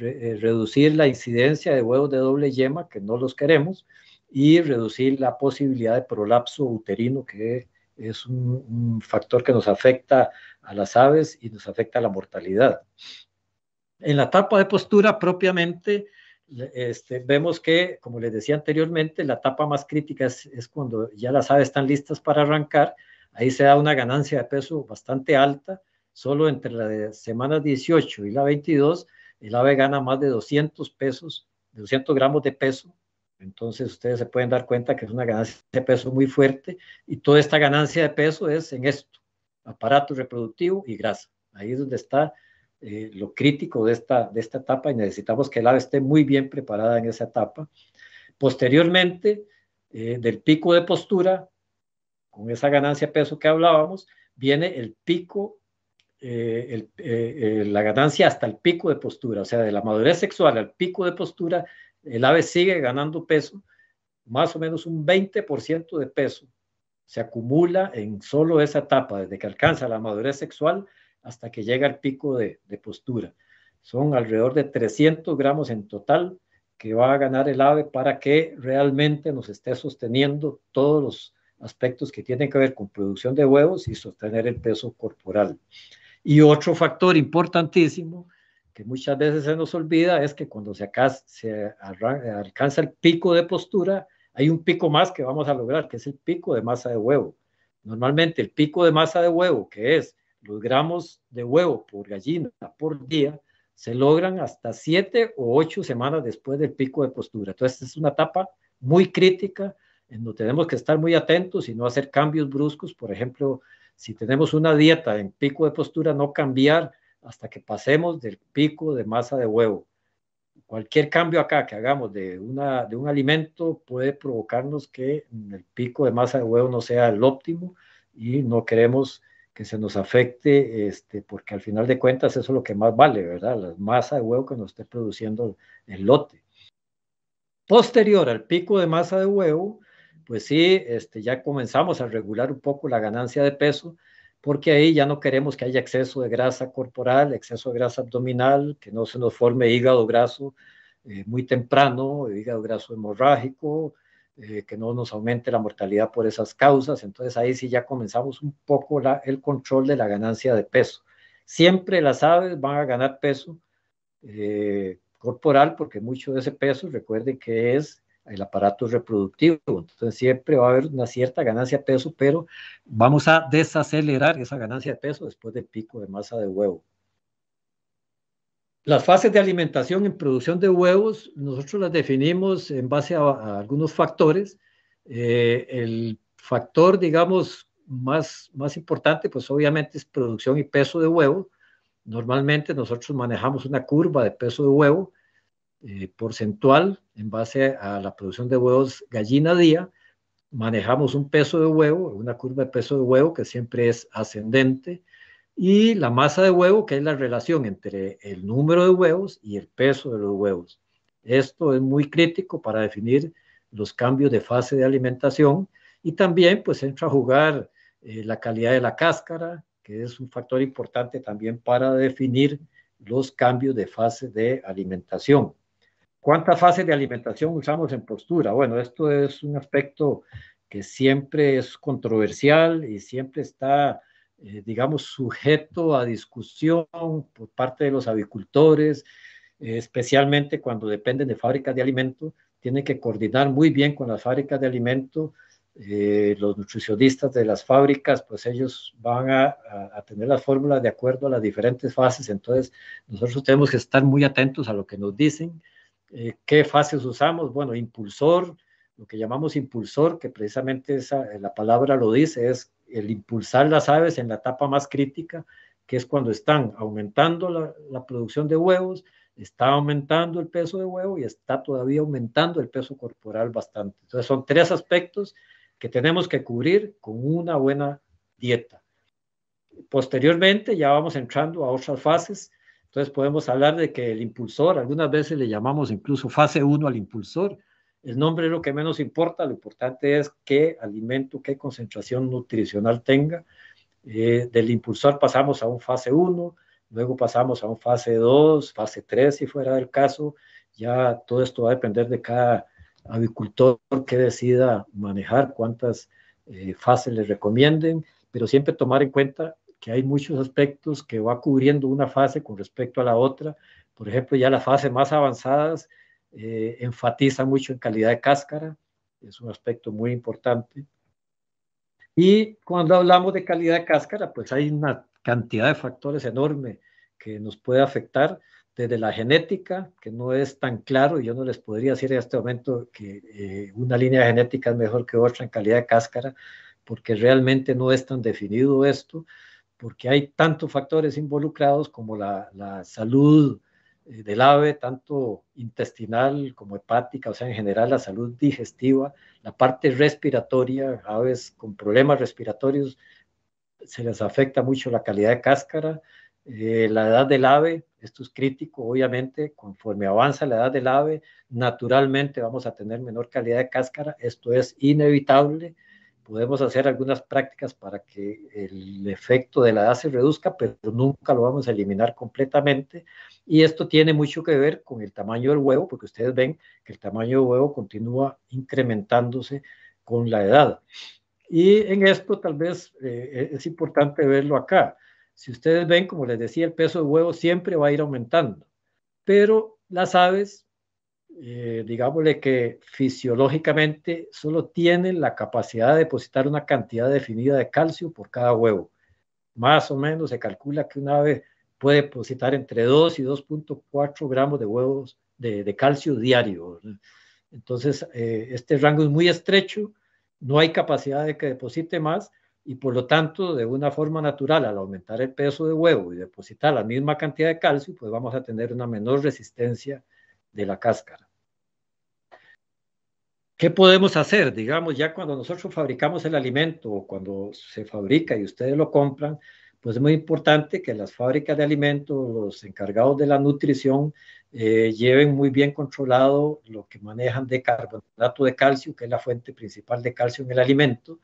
eh, reducir la incidencia de huevos de doble yema, que no los queremos, y reducir la posibilidad de prolapso uterino, que es un, factor que nos afecta a las aves y nos afecta a la mortalidad. En la etapa de postura propiamente, este, vemos que, como les decía anteriormente, la etapa más crítica es, cuando ya las aves están listas para arrancar. Ahí se da una ganancia de peso bastante alta. Solo entre las semana 18 y la 22 el ave gana más de 200 pesos, 200 gramos de peso. Entonces ustedes se pueden dar cuenta que es una ganancia de peso muy fuerte y toda esta ganancia de peso es en esto, aparato reproductivo y grasa. Ahí es donde está eh, lo crítico de esta, de esta etapa y necesitamos que el ave esté muy bien preparada en esa etapa. Posteriormente, eh, del pico de postura, con esa ganancia de peso que hablábamos, viene el pico eh, eh, eh, la ganancia hasta el pico de postura, o sea, de la madurez sexual al pico de postura, el ave sigue ganando peso, más o menos un 20% de peso se acumula en solo esa etapa, desde que alcanza la madurez sexual hasta que llega al pico de, de postura. Son alrededor de 300 gramos en total que va a ganar el ave para que realmente nos esté sosteniendo todos los aspectos que tienen que ver con producción de huevos y sostener el peso corporal. Y otro factor importantísimo que muchas veces se nos olvida es que cuando se, se alcanza el pico de postura, hay un pico más que vamos a lograr, que es el pico de masa de huevo. Normalmente el pico de masa de huevo, que es los gramos de huevo por gallina por día, se logran hasta siete o ocho semanas después del pico de postura. Entonces es una etapa muy crítica en donde tenemos que estar muy atentos y no hacer cambios bruscos, por ejemplo, si tenemos una dieta en pico de postura, no cambiar hasta que pasemos del pico de masa de huevo. Cualquier cambio acá que hagamos de, una, de un alimento puede provocarnos que el pico de masa de huevo no sea el óptimo y no queremos que se nos afecte, este, porque al final de cuentas eso es lo que más vale, ¿verdad? La masa de huevo que nos esté produciendo el lote. Posterior al pico de masa de huevo, pues sí, este, ya comenzamos a regular un poco la ganancia de peso, porque ahí ya no queremos que haya exceso de grasa corporal, exceso de grasa abdominal, que no se nos forme hígado graso eh, muy temprano, hígado graso hemorrágico, eh, que no nos aumente la mortalidad por esas causas. Entonces ahí sí ya comenzamos un poco el control de la ganancia de peso. Siempre las aves van a ganar peso eh, corporal porque mucho de ese peso, recuerden que es el aparato reproductivo. Entonces siempre va a haber una cierta ganancia de peso, pero vamos a desacelerar esa ganancia de peso después del pico de masa de huevo. Las fases de alimentación en producción de huevos, nosotros las definimos en base a, algunos factores. Eh, el factor, digamos, más, más importante, pues obviamente es producción y peso de huevo. Normalmente nosotros manejamos una curva de peso de huevo eh, porcentual en base a la producción de huevos gallina día. Manejamos un peso de huevo, una curva de peso de huevo que siempre es ascendente, y la masa de huevo, que es la relación entre el número de huevos y el peso de los huevos. Esto es muy crítico para definir los cambios de fase de alimentación y también pues entra a jugar eh, la calidad de la cáscara, que es un factor importante también para definir los cambios de fase de alimentación. ¿Cuántas fases de alimentación usamos en postura? Bueno, esto es un aspecto que siempre es controversial y siempre está, eh, digamos, sujeto a discusión por parte de los avicultores, eh, especialmente cuando dependen de fábricas de alimento. Tienen que coordinar muy bien con las fábricas de alimento. Eh, los nutricionistas de las fábricas, pues ellos van a, a tener las fórmulas de acuerdo a las diferentes fases. Entonces, nosotros tenemos que estar muy atentos a lo que nos dicen eh, ¿Qué fases usamos? Bueno, impulsor, lo que llamamos impulsor, que precisamente esa, eh, la palabra lo dice, es el impulsar las aves en la etapa más crítica, que es cuando están aumentando la, la producción de huevos, está aumentando el peso de huevo y está todavía aumentando el peso corporal bastante. Entonces son tres aspectos que tenemos que cubrir con una buena dieta. Posteriormente ya vamos entrando a otras fases entonces podemos hablar de que el impulsor, algunas veces le llamamos incluso fase 1 al impulsor. El nombre es lo que menos importa, lo importante es qué alimento, qué concentración nutricional tenga. Eh, del impulsor pasamos a un fase 1, luego pasamos a un fase 2, fase 3 si fuera el caso. Ya todo esto va a depender de cada avicultor que decida manejar, cuántas eh, fases le recomienden, pero siempre tomar en cuenta que hay muchos aspectos que va cubriendo una fase con respecto a la otra. Por ejemplo, ya las fases más avanzadas eh, enfatizan mucho en calidad de cáscara, es un aspecto muy importante. Y cuando hablamos de calidad de cáscara, pues hay una cantidad de factores enorme que nos puede afectar, desde la genética, que no es tan claro, yo no les podría decir en este momento que eh, una línea genética es mejor que otra en calidad de cáscara, porque realmente no es tan definido esto, porque hay tantos factores involucrados como la, salud eh, del ave, tanto intestinal como hepática, o sea, en general la salud digestiva, la parte respiratoria, aves con problemas respiratorios, se les afecta mucho la calidad de cáscara, eh, la edad del ave, esto es crítico, obviamente, conforme avanza la edad del ave, naturalmente vamos a tener menor calidad de cáscara, esto es inevitable, podemos hacer algunas prácticas para que el efecto de la edad se reduzca, pero nunca lo vamos a eliminar completamente. Y esto tiene mucho que ver con el tamaño del huevo, porque ustedes ven que el tamaño del huevo continúa incrementándose con la edad. Y en esto tal vez eh, es importante verlo acá. Si ustedes ven, como les decía, el peso del huevo siempre va a ir aumentando, pero las aves eh, digámosle que fisiológicamente solo tiene la capacidad de depositar una cantidad definida de calcio por cada huevo. Más o menos se calcula que una ave puede depositar entre 2 y 2.4 gramos de huevos de, calcio diario. Entonces, eh, este rango es muy estrecho, no hay capacidad de que deposite más y por lo tanto, de una forma natural, al aumentar el peso de huevo y depositar la misma cantidad de calcio, pues vamos a tener una menor resistencia de la cáscara. ¿Qué podemos hacer? Digamos, ya cuando nosotros fabricamos el alimento o cuando se fabrica y ustedes lo compran, pues es muy importante que las fábricas de alimentos, los encargados de la nutrición, eh, lleven muy bien controlado lo que manejan de carbonato de calcio, que es la fuente principal de calcio en el alimento.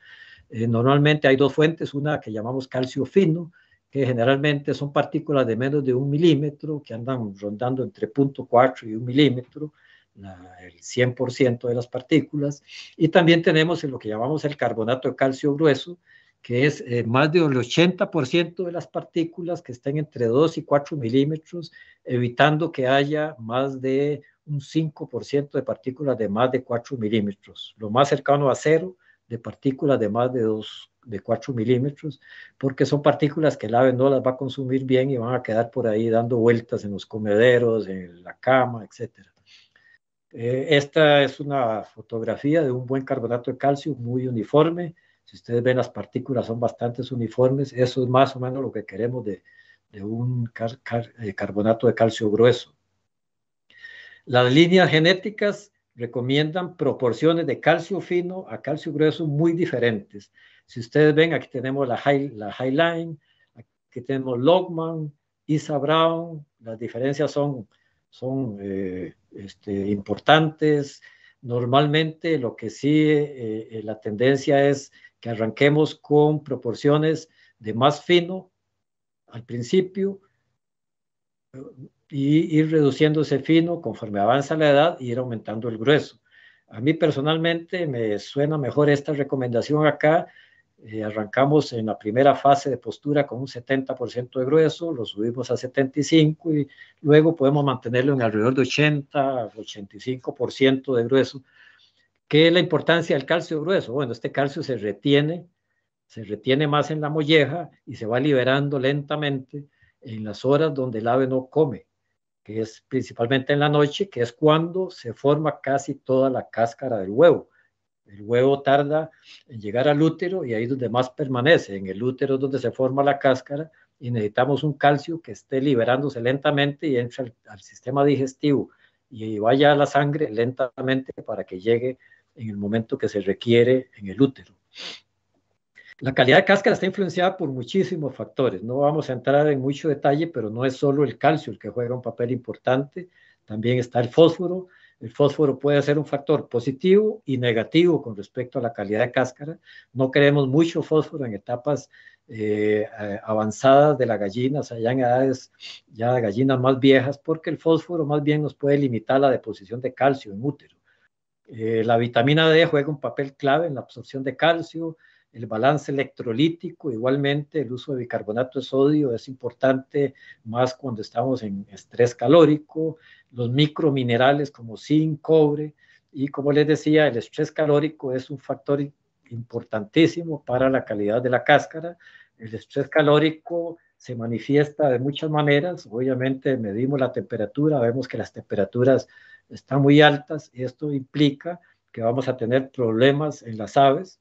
Eh, normalmente hay dos fuentes, una que llamamos calcio fino, que generalmente son partículas de menos de un milímetro, que andan rondando entre 0.4 y un milímetro, el 100% de las partículas. Y también tenemos lo que llamamos el carbonato de calcio grueso, que es eh, más del 80% de las partículas que estén entre 2 y 4 milímetros, evitando que haya más de un 5% de partículas de más de 4 milímetros, lo más cercano a cero de partículas de más de 2 de 4 milímetros, porque son partículas que el ave no las va a consumir bien y van a quedar por ahí dando vueltas en los comederos, en la cama, etc. Eh, esta es una fotografía de un buen carbonato de calcio muy uniforme. Si ustedes ven, las partículas son bastante uniformes. Eso es más o menos lo que queremos de, de un eh, carbonato de calcio grueso. Las líneas genéticas recomiendan proporciones de calcio fino a calcio grueso muy diferentes. Si ustedes ven, aquí tenemos la High, la Line, aquí tenemos Logman, Isa Brown, las diferencias son, son eh, este, importantes. Normalmente lo que sí eh, eh, la tendencia es que arranquemos con proporciones de más fino al principio y ir reduciendo ese fino conforme avanza la edad y ir aumentando el grueso. A mí personalmente me suena mejor esta recomendación acá eh, arrancamos en la primera fase de postura con un 70% de grueso, lo subimos a 75% y luego podemos mantenerlo en alrededor de 80, 85% de grueso. ¿Qué es la importancia del calcio grueso? Bueno, este calcio se retiene, se retiene más en la molleja y se va liberando lentamente en las horas donde el ave no come, que es principalmente en la noche, que es cuando se forma casi toda la cáscara del huevo. El huevo tarda en llegar al útero y ahí es donde más permanece. En el útero es donde se forma la cáscara y necesitamos un calcio que esté liberándose lentamente y entre al sistema digestivo y vaya a la sangre lentamente para que llegue en el momento que se requiere en el útero. La calidad de cáscara está influenciada por muchísimos factores. No vamos a entrar en mucho detalle, pero no es solo el calcio el que juega un papel importante. También está el fósforo, el fósforo puede ser un factor positivo y negativo con respecto a la calidad de cáscara. No queremos mucho fósforo en etapas eh, avanzadas de la gallina, o sea, ya en edades ya de gallinas más viejas, porque el fósforo más bien nos puede limitar la deposición de calcio en útero. Eh, la vitamina D juega un papel clave en la absorción de calcio, el balance electrolítico, igualmente el uso de bicarbonato de sodio es importante más cuando estamos en estrés calórico, los microminerales como zinc, cobre, y como les decía, el estrés calórico es un factor importantísimo para la calidad de la cáscara. El estrés calórico se manifiesta de muchas maneras. Obviamente medimos la temperatura, vemos que las temperaturas están muy altas y esto implica que vamos a tener problemas en las aves.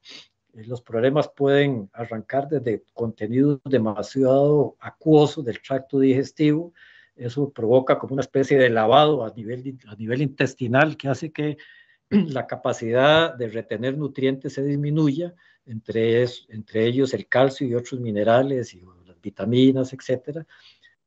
Eh, los problemas pueden arrancar desde contenidos demasiado acuosos del tracto digestivo eso provoca como una especie de lavado a nivel, a nivel intestinal que hace que la capacidad de retener nutrientes se disminuya, entre, entre ellos el calcio y otros minerales y las vitaminas, etcétera.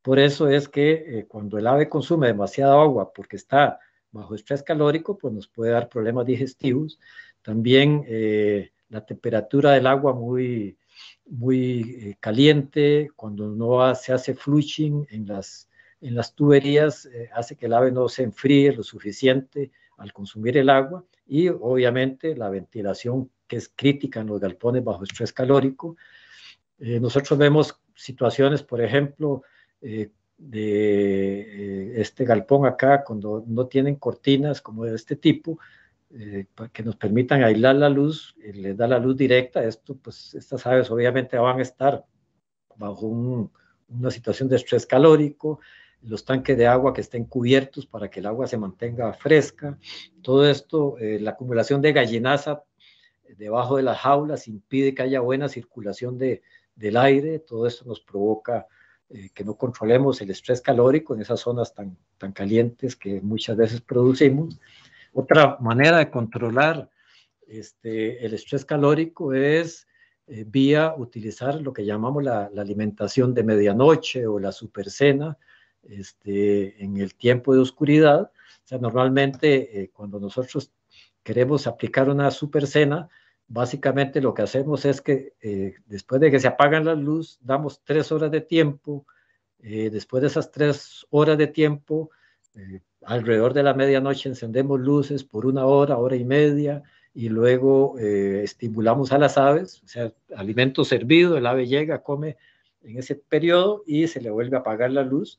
Por eso es que eh, cuando el ave consume demasiada agua porque está bajo estrés calórico, pues nos puede dar problemas digestivos. También eh, la temperatura del agua muy, muy eh, caliente, cuando no se hace flushing en las en las tuberías eh, hace que el ave no se enfríe lo suficiente al consumir el agua y obviamente la ventilación que es crítica en los galpones bajo estrés calórico. Eh, nosotros vemos situaciones, por ejemplo, eh, de este galpón acá, cuando no tienen cortinas como de este tipo, que nos permitan aislar la luz, les da la luz directa, esto, pues estas aves obviamente van a estar bajo una situación de estrés calórico, los tanques de agua que estén cubiertos para que el agua se mantenga fresca, todo esto, eh, la acumulación de gallinaza debajo de las jaulas impide que haya buena circulación del aire, todo esto nos provoca eh, que no controlemos el estrés calórico en esas zonas tan, tan calientes que muchas veces producimos. Otra manera de controlar este, el estrés calórico es eh, vía utilizar lo que llamamos la, la alimentación de medianoche o la supercena, este, en el tiempo de oscuridad. O sea, normalmente eh, cuando nosotros queremos aplicar una super cena, básicamente lo que hacemos es que eh, después de que se apagan las luces, damos tres horas de tiempo. Eh, después de esas tres horas de tiempo, alrededor de la medianoche encendemos luces por una hora, hora y media, y luego estimulamos a las aves, o sea, alimento servido, el ave llega, come en ese periodo y se le vuelve a apagar la luz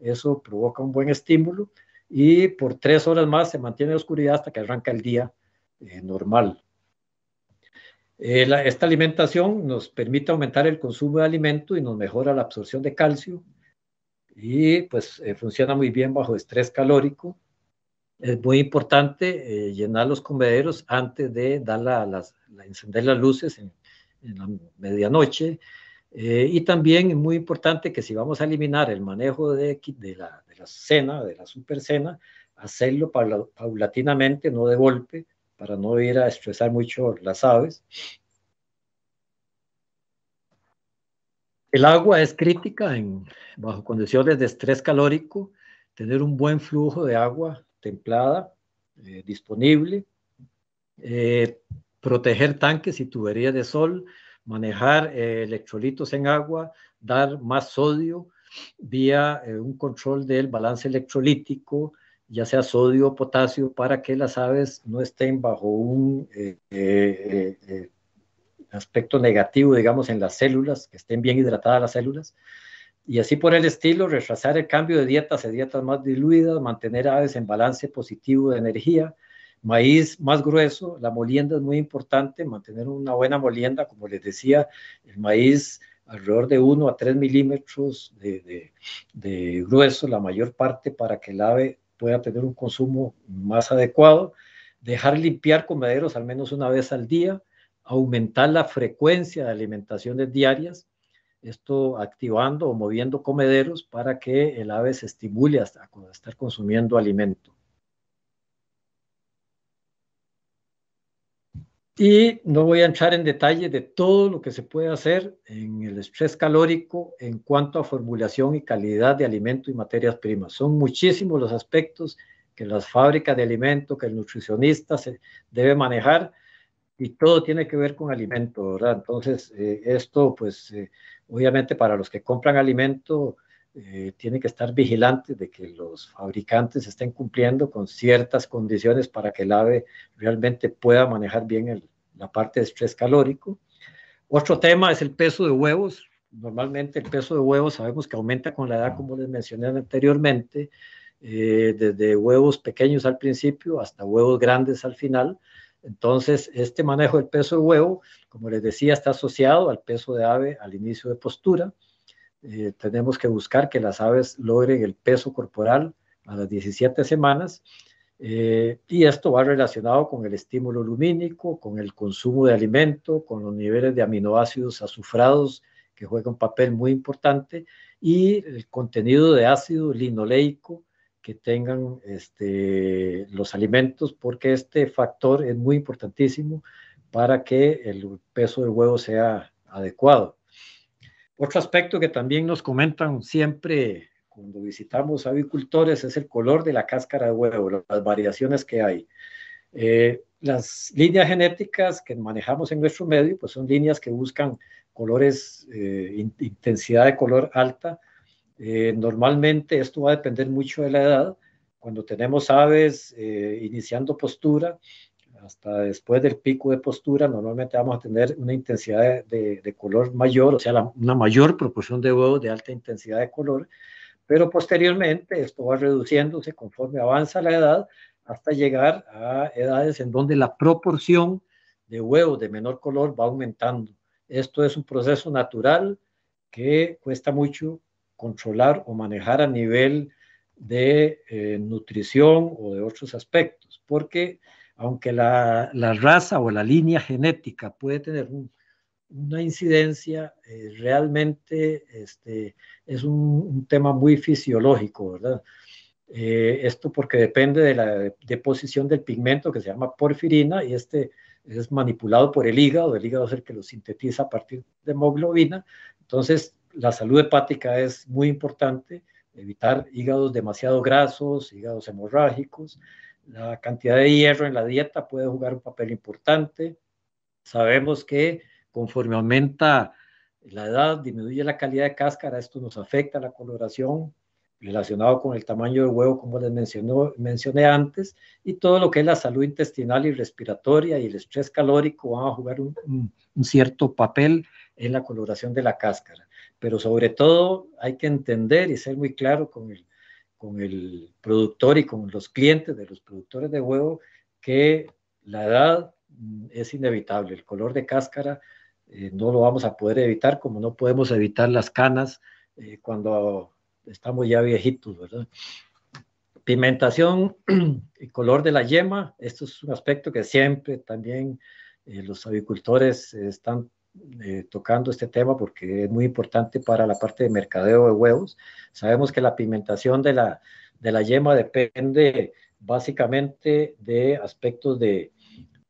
eso provoca un buen estímulo y por tres horas más se mantiene la oscuridad hasta que arranca el día eh, normal. Eh, esta alimentación nos permite aumentar el consumo de alimento y nos mejora la absorción de calcio y pues eh, funciona muy bien bajo estrés calórico. Es muy importante llenar los comederos antes de dar encender las luces en, en la medianoche eh, y también es muy importante que si vamos a eliminar el manejo de, la, de cena, de la supercena, hacerlo paulatinamente, no de golpe, para no ir a estresar mucho las aves. El agua es crítica en, bajo condiciones de estrés calórico, tener un buen flujo de agua templada eh, disponible, eh, proteger tanques y tuberías de sol, manejar eh, electrolitos en agua, dar más sodio vía eh, un control del balance electrolítico, ya sea sodio o potasio, para que las aves no estén bajo un eh, aspecto negativo, digamos, en las células, que estén bien hidratadas las células. Y así por el estilo, retrasar el cambio de dietas a dietas más diluidas, mantener aves en balance positivo de energía, Maíz más grueso, la molienda es muy importante, mantener una buena molienda, como les decía, el maíz alrededor de 1 a 3 milímetros de, grueso, la mayor parte para que el ave pueda tener un consumo más adecuado, dejar limpiar comederos al menos una vez al día, aumentar la frecuencia de alimentaciones diarias, esto activando o moviendo comederos para que el ave se estimule hasta estar consumiendo alimento. Y no voy a entrar en detalle de todo lo que se puede hacer en el estrés calórico en cuanto a formulación y calidad de alimento y materias primas. Son muchísimos los aspectos que las fábricas de alimento, que el nutricionista se debe manejar y todo tiene que ver con alimento, ¿verdad? Entonces, eh, esto, pues, eh, obviamente para los que compran alimento eh, tiene que estar vigilante de que los fabricantes estén cumpliendo con ciertas condiciones para que el ave realmente pueda manejar bien la parte de estrés calórico. Otro tema es el peso de huevos. Normalmente el peso de huevos sabemos que aumenta con la edad, como les mencioné anteriormente, eh, desde huevos pequeños al principio hasta huevos grandes al final. Entonces, este manejo del peso de huevo, como les decía, está asociado al peso de ave al inicio de postura. Eh, tenemos que buscar que las aves logren el peso corporal a las 17 semanas eh, y esto va relacionado con el estímulo lumínico, con el consumo de alimento, con los niveles de aminoácidos azufrados que juega un papel muy importante y el contenido de ácido linoleico que tengan este, los alimentos, porque este factor es muy importantísimo para que el peso del huevo sea adecuado. Otro aspecto que también nos comentan siempre cuando visitamos avicultores es el color de la cáscara de huevo, las variaciones que hay. Eh, las líneas genéticas que manejamos en nuestro medio, pues son líneas que buscan colores, eh, intensidad de color alta. Eh, normalmente esto va a depender mucho de la edad. Cuando tenemos aves iniciando postura, hasta después del pico de postura, normalmente vamos a tener una intensidad de, color mayor, o sea, una mayor proporción de huevos de alta intensidad de color, pero posteriormente esto va reduciéndose conforme avanza la edad hasta llegar a edades en donde la proporción de huevos de menor color va aumentando. Esto es un proceso natural que cuesta mucho controlar o manejar a nivel de eh, nutrición o de otros aspectos, porque aunque la, raza o la línea genética puede tener una incidencia, eh, realmente este, es un, tema muy fisiológico, ¿verdad? Eh, esto porque depende de la deposición del pigmento que se llama porfirina y este es manipulado por el hígado, el hígado es el que lo sintetiza a partir de hemoglobina, entonces la salud hepática es muy importante, evitar hígados demasiado grasos, hígados hemorrágicos, la cantidad de hierro en la dieta puede jugar un papel importante. Sabemos que conforme aumenta la edad, disminuye la calidad de cáscara, esto nos afecta a la coloración relacionado con el tamaño del huevo, como les mencioné antes, y todo lo que es la salud intestinal y respiratoria y el estrés calórico van a jugar un cierto papel en la coloración de la cáscara. Pero sobre todo hay que entender y ser muy claro con el con el productor y con los clientes de los productores de huevo que la edad mm, es inevitable, el color de cáscara eh, no lo vamos a poder evitar como no podemos evitar las canas eh, cuando estamos ya viejitos, ¿verdad? Pimentación, y color de la yema, esto es un aspecto que siempre también eh, los avicultores están eh, tocando este tema porque es muy importante para la parte de mercadeo de huevos. Sabemos que la pigmentación de la, de la yema depende básicamente de aspectos de,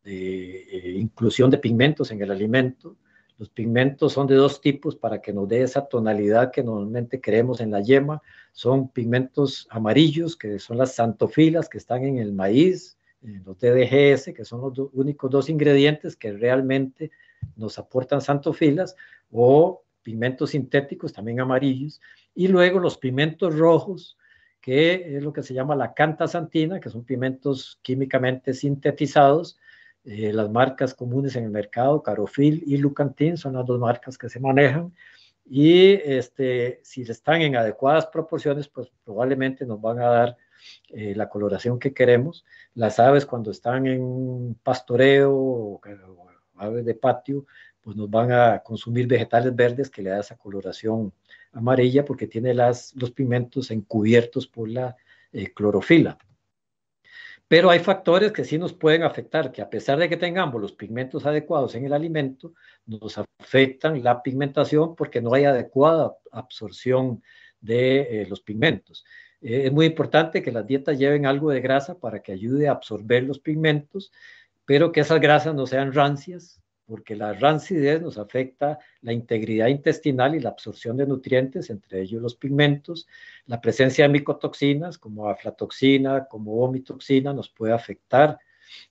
eh, inclusión de pigmentos en el alimento. Los pigmentos son de dos tipos para que nos dé esa tonalidad que normalmente creemos en la yema. Son pigmentos amarillos, que son las santofilas que están en el maíz, los DDGS, que son los únicos dos ingredientes que realmente nos aportan santofilas o pigmentos sintéticos, también amarillos, y luego los pimentos rojos, que es lo que se llama la cantasantina, que son pigmentos químicamente sintetizados. Eh, las marcas comunes en el mercado, Carofil y Lucantin, son las dos marcas que se manejan. Y este, si están en adecuadas proporciones, pues probablemente nos van a dar eh, la coloración que queremos. Las aves cuando están en pastoreo o, o aves de patio, pues nos van a consumir vegetales verdes que le da esa coloración amarilla porque tiene las, los pigmentos encubiertos por la eh, clorofila. Pero hay factores que sí nos pueden afectar, que a pesar de que tengamos los pigmentos adecuados en el alimento, nos afectan la pigmentación porque no hay adecuada absorción de eh, los pigmentos. Eh, es muy importante que las dietas lleven algo de grasa para que ayude a absorber los pigmentos Espero que esas grasas no sean rancias, porque la rancidez nos afecta la integridad intestinal y la absorción de nutrientes, entre ellos los pigmentos. La presencia de micotoxinas como aflatoxina, como omitoxina, nos puede afectar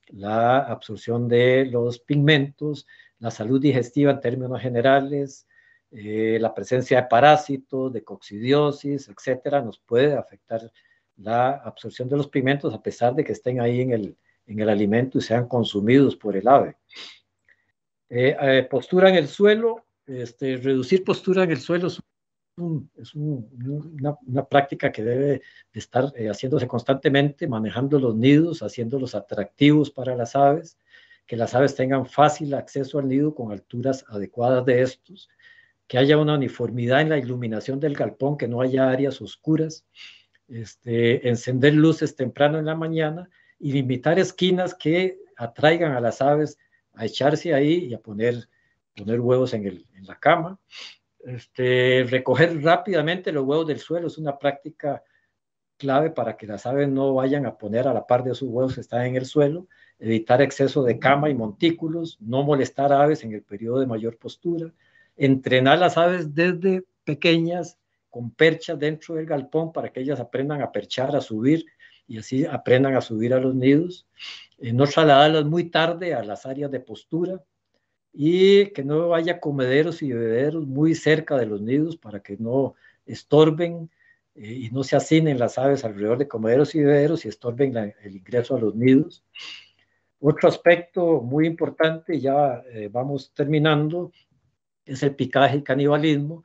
la absorción de los pigmentos, la salud digestiva en términos generales, eh, la presencia de parásitos, de coccidiosis, etcétera, nos puede afectar la absorción de los pigmentos a pesar de que estén ahí en el, en el alimento y sean consumidos por el ave. Eh, eh, postura en el suelo, este, reducir postura en el suelo es, una, práctica que debe estar eh, haciéndose constantemente, manejando los nidos, haciéndolos atractivos para las aves, que las aves tengan fácil acceso al nido con alturas adecuadas de estos, que haya una uniformidad en la iluminación del galpón, que no haya áreas oscuras, este, encender luces temprano en la mañana y limitar esquinas que atraigan a las aves a echarse ahí y a poner, poner huevos en, la cama. Este, recoger rápidamente los huevos del suelo es una práctica clave para que las aves no vayan a poner a la par de sus huevos que están en el suelo, evitar exceso de cama y montículos, no molestar aves en el periodo de mayor postura, entrenar las aves desde pequeñas con perchas dentro del galpón para que ellas aprendan a perchar, a subir y así aprendan a subir a los nidos. Eh, no trasladarlas muy tarde a las áreas de postura y que no haya comederos y bebederos muy cerca de los nidos para que no estorben eh, y no se asinen las aves alrededor de comederos y bebederos y estorben el ingreso a los nidos. Otro aspecto muy importante, ya eh, vamos terminando, es el picaje y canibalismo,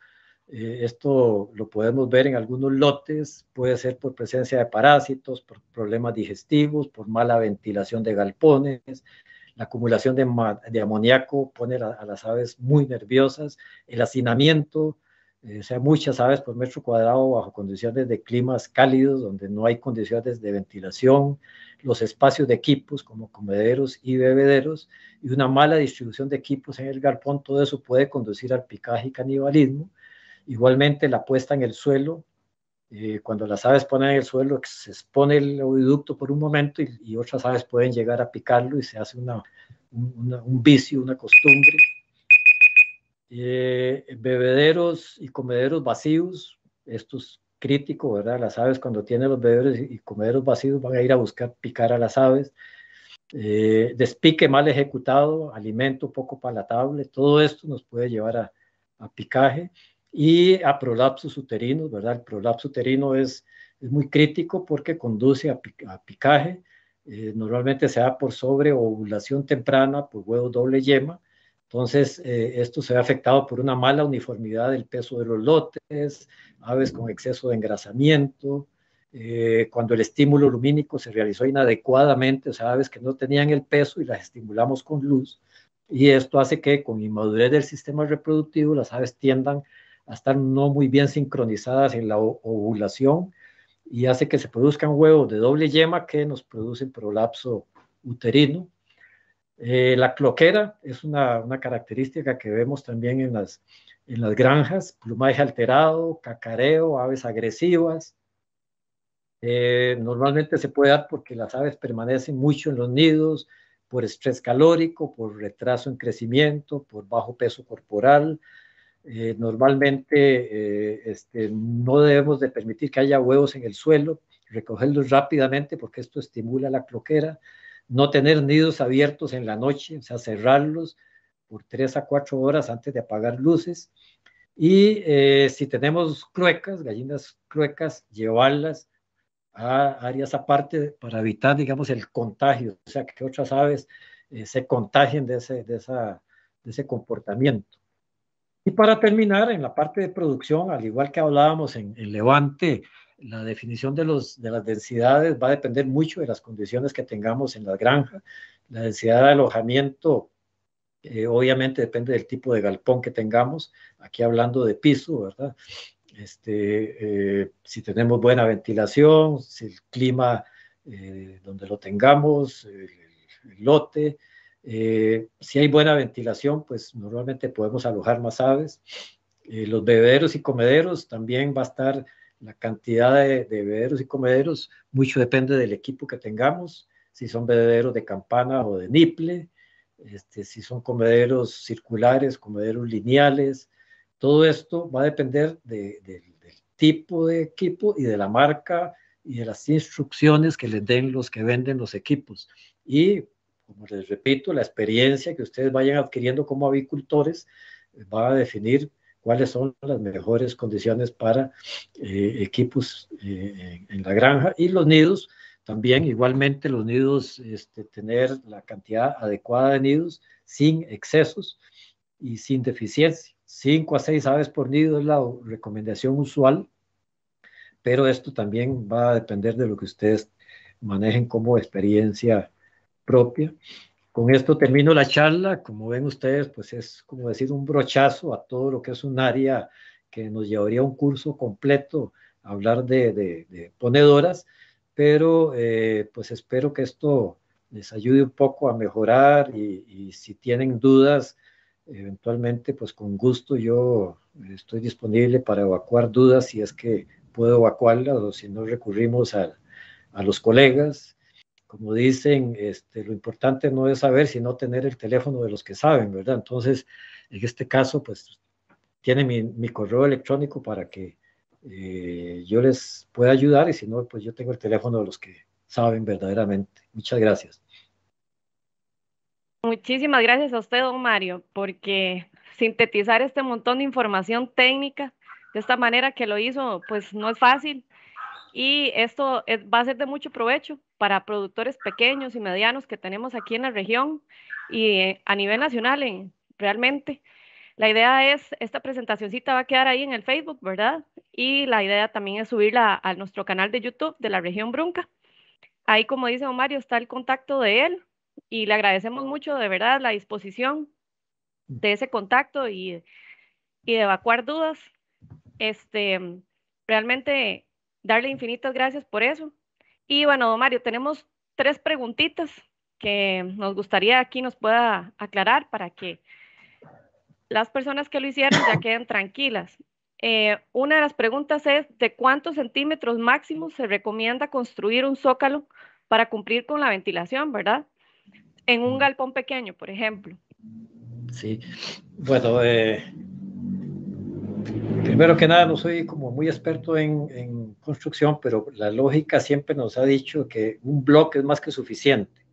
eh, esto lo podemos ver en algunos lotes, puede ser por presencia de parásitos, por problemas digestivos, por mala ventilación de galpones, la acumulación de, amoníaco pone a las aves muy nerviosas, el hacinamiento, eh, sea, muchas aves por metro cuadrado bajo condiciones de climas cálidos, donde no hay condiciones de ventilación, los espacios de equipos como comederos y bebederos, y una mala distribución de equipos en el galpón, todo eso puede conducir al picaje y canibalismo. Igualmente la puesta en el suelo, eh, cuando las aves ponen en el suelo, se expone el oviducto por un momento y, otras aves pueden llegar a picarlo y se hace una, un vicio, una costumbre. Eh, bebederos y comederos vacíos, esto es crítico, ¿verdad? Las aves cuando tienen los bebederos y comederos vacíos van a ir a buscar picar a las aves. Eh, despique mal ejecutado, alimento poco palatable, todo esto nos puede llevar a, a picaje y a prolapsos uterinos, ¿verdad? El prolapso uterino es, es muy crítico porque conduce a, picaje, eh, normalmente se da por sobre ovulación temprana, por huevo doble yema, entonces, eh, esto se ve afectado por una mala uniformidad del peso de los lotes, aves con exceso de engrasamiento, eh, cuando el estímulo lumínico se realizó inadecuadamente, o sea, aves que no tenían el peso y las estimulamos con luz, y esto hace que con inmadurez del sistema reproductivo las aves tiendan a estar no muy bien sincronizadas en la ovulación y hace que se produzcan huevos de doble yema que nos producen prolapso uterino. Eh, la cloquera es una, característica que vemos también en las, granjas, plumaje alterado, cacareo, aves agresivas. Eh, normalmente se puede dar porque las aves permanecen mucho en los nidos, por estrés calórico, por retraso en crecimiento, por bajo peso corporal, eh, normalmente eh, este, no debemos de permitir que haya huevos en el suelo, recogerlos rápidamente porque esto estimula la cloquera, no tener nidos abiertos en la noche, o sea, cerrarlos por tres a cuatro horas antes de apagar luces. Y eh, si tenemos cruecas gallinas cruecas llevarlas a áreas aparte para evitar, digamos, el contagio, o sea, que otras aves se contagien de de ese comportamiento. Y para terminar, en la parte de producción, al igual que hablábamos en, el Levante, la definición de, las densidades va a depender mucho de las condiciones que tengamos en la granja. La densidad de alojamiento, eh, obviamente, depende del tipo de galpón que tengamos. Aquí hablando de piso, ¿verdad? Este, eh, si tenemos buena ventilación, si el clima eh, donde lo tengamos, el lote, eh, si hay buena ventilación, pues normalmente podemos alojar más aves. Eh, los bebederos y comederos también va a estar la cantidad de, bebederos y comederos, mucho depende del equipo que tengamos, si son bebederos de campana o de niple, este, si son comederos circulares, comederos lineales, todo esto va a depender del tipo de equipo y de la marca y de las instrucciones que les den los que venden los equipos. Y como les repito, la experiencia que ustedes vayan adquiriendo como avicultores eh, va a definir cuáles son las mejores condiciones para eh, equipos eh, en la granja y los nidos. También igualmente los nidos, este, tener la cantidad adecuada de nidos sin excesos y sin deficiencia. Cinco a seis aves por nido es la recomendación usual, pero esto también va a depender de lo que ustedes manejen como experiencia propia. Con esto termino la charla. Como ven ustedes, pues es como decir un brochazo a todo lo que es un área que nos llevaría un curso completo a hablar de, ponedoras, pero eh, pues espero que esto les ayude un poco a mejorar y, si tienen dudas, eventualmente pues con gusto yo estoy disponible para evacuar dudas si es que puedo evacuarlas o si no recurrimos a los colegas como dicen, este, lo importante no es saber, sino tener el teléfono de los que saben, ¿verdad? Entonces, en este caso, pues tiene mi, correo electrónico para que eh, yo les pueda ayudar y si no, pues yo tengo el teléfono de los que saben verdaderamente. Muchas gracias. Muchísimas gracias a usted, don Mario, porque sintetizar este montón de información técnica de esta manera que lo hizo, pues no es fácil y esto va a ser de mucho provecho para productores pequeños y medianos que tenemos aquí en la región y eh, a nivel nacional realmente. La idea es, esta presentacioncita va a quedar ahí en el Facebook, ¿verdad? Y la idea también es subirla a nuestro canal de YouTube de la región Brunca. Ahí, como dice don Mario, está el contacto de él y le agradecemos mucho, de verdad, la disposición de ese contacto y, y de evacuar dudas. Este, realmente, darle infinitas gracias por eso y bueno, Mario, tenemos tres preguntitas que nos gustaría aquí nos pueda aclarar para que las personas que lo hicieron ya queden tranquilas. Eh, una de las preguntas es, ¿de cuántos centímetros máximos se recomienda construir un zócalo para cumplir con la ventilación, verdad? En un mm. galpón pequeño, por ejemplo. Sí, bueno, eh, primero que nada, no soy como muy experto en, construcción, pero la lógica siempre nos ha dicho que un bloque es más que suficiente,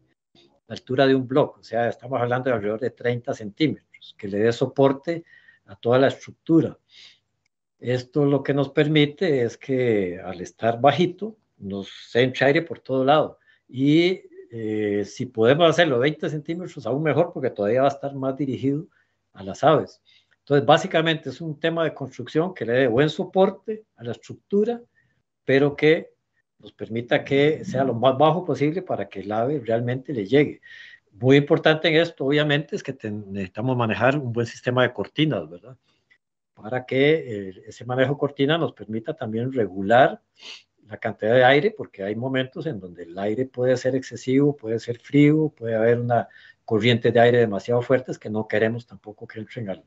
la altura de un bloque, o sea, estamos hablando de alrededor de 30 centímetros, que le dé soporte a toda la estructura. Esto lo que nos permite es que al estar bajito, nos se aire por todo lado. Y eh, si podemos hacerlo 20 centímetros, aún mejor, porque todavía va a estar más dirigido a las aves. Entonces, básicamente es un tema de construcción que le dé buen soporte a la estructura, pero que nos permita que sea lo más bajo posible para que el ave realmente le llegue. Muy importante en esto, obviamente, es que necesitamos manejar un buen sistema de cortinas, ¿verdad? Para que eh, ese manejo cortina nos permita también regular la cantidad de aire, porque hay momentos en donde el aire puede ser excesivo, puede ser frío, puede haber una corriente de aire demasiado fuerte, es que no queremos tampoco que entren al,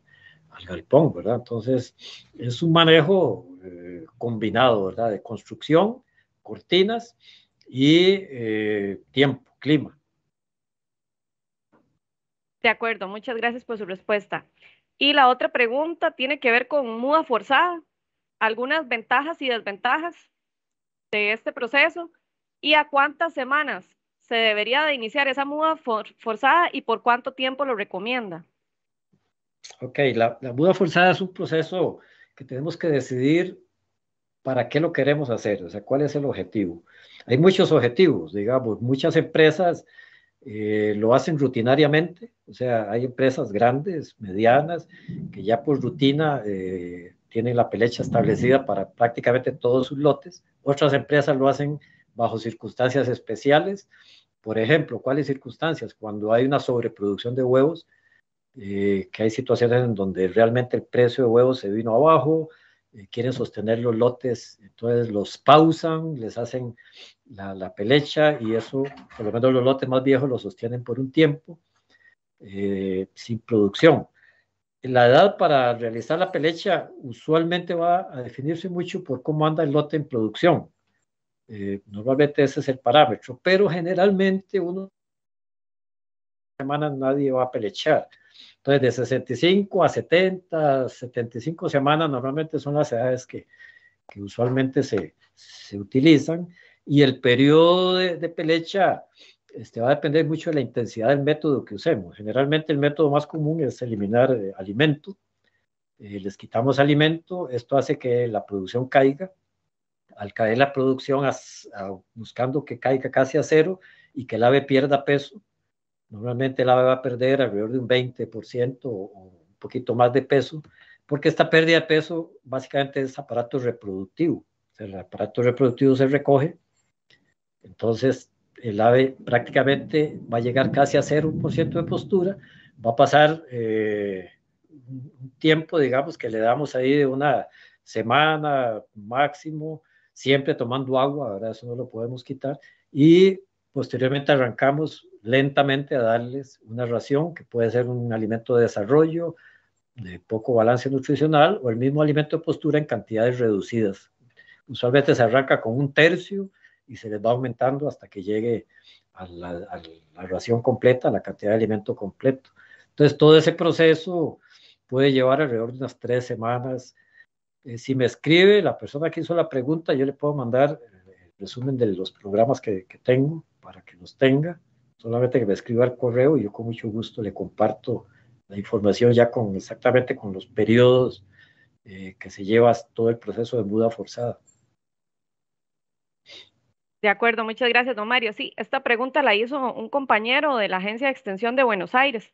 al galpón, ¿verdad? Entonces, es un manejo eh, combinado, ¿verdad? De construcción, cortinas y eh, tiempo, clima. De acuerdo, muchas gracias por su respuesta. Y la otra pregunta tiene que ver con muda forzada, algunas ventajas y desventajas de este proceso y a cuántas semanas se debería de iniciar esa muda forzada y por cuánto tiempo lo recomienda ok, la, la muda forzada es un proceso que tenemos que decidir para qué lo queremos hacer, o sea, cuál es el objetivo. Hay muchos objetivos, digamos, muchas empresas eh, lo hacen rutinariamente, o sea, hay empresas grandes, medianas, que ya por rutina eh, tienen la pelecha establecida para prácticamente todos sus lotes, otras empresas lo hacen bajo circunstancias especiales, por ejemplo, ¿cuáles circunstancias? Cuando hay una sobreproducción de huevos eh, que hay situaciones en donde realmente el precio de huevos se vino abajo, eh, quieren sostener los lotes, entonces los pausan, les hacen la, pelecha y eso, por lo menos los lotes más viejos los sostienen por un tiempo eh, sin producción. La edad para realizar la pelecha usualmente va a definirse mucho por cómo anda el lote en producción. normalmente ese es el parámetro, pero generalmente uno semanas nadie va a pelechar. Entonces, de 65 a 70, 75 semanas normalmente son las edades que, usualmente se, utilizan. Y el periodo de, pelecha este, va a depender mucho de la intensidad del método que usemos. Generalmente el método más común es eliminar eh, alimento. Eh, les quitamos alimento, esto hace que la producción caiga. Al caer la producción, buscando que caiga casi a cero y que el ave pierda peso, Normalmente el ave va a perder alrededor de un 20% o, un poquito más de peso, porque esta pérdida de peso básicamente es aparato reproductivo. el aparato reproductivo se recoge, entonces el ave prácticamente va a llegar casi a 0% de postura, va a pasar eh, un tiempo, digamos, que le damos ahí de una semana máximo, siempre tomando agua, ahora eso no lo podemos quitar, y posteriormente arrancamos lentamente a darles una ración que puede ser un alimento de desarrollo, de poco balance nutricional o el mismo alimento de postura en cantidades reducidas. Usualmente se arranca con un tercio y se les va aumentando hasta que llegue a la, ración completa, a la cantidad de alimento completo. Entonces, todo ese proceso puede llevar alrededor de unas tres semanas. Eh, si me escribe la persona que hizo la pregunta, yo le puedo mandar el resumen de los programas que, que tengo para que los tenga solamente que me escriba al correo y yo con mucho gusto le comparto la información ya con exactamente con los periodos eh, que se lleva todo el proceso de muda forzada. De acuerdo, muchas gracias, don Mario. Sí, esta pregunta la hizo un compañero de la Agencia de Extensión de Buenos Aires.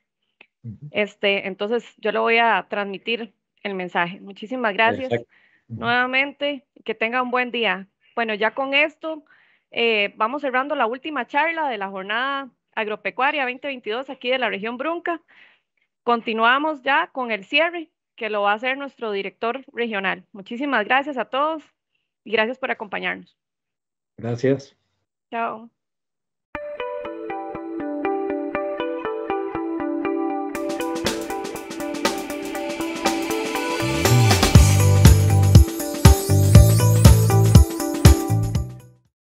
este, entonces, yo le voy a transmitir el mensaje. Muchísimas gracias nuevamente y nuevamente. Que tenga un buen día. Bueno, ya con esto eh, vamos cerrando la última charla de la jornada agropecuaria 2022 aquí de la región Brunca. Continuamos ya con el cierre que lo va a hacer nuestro director regional. Muchísimas gracias a todos y gracias por acompañarnos. Gracias. Chao.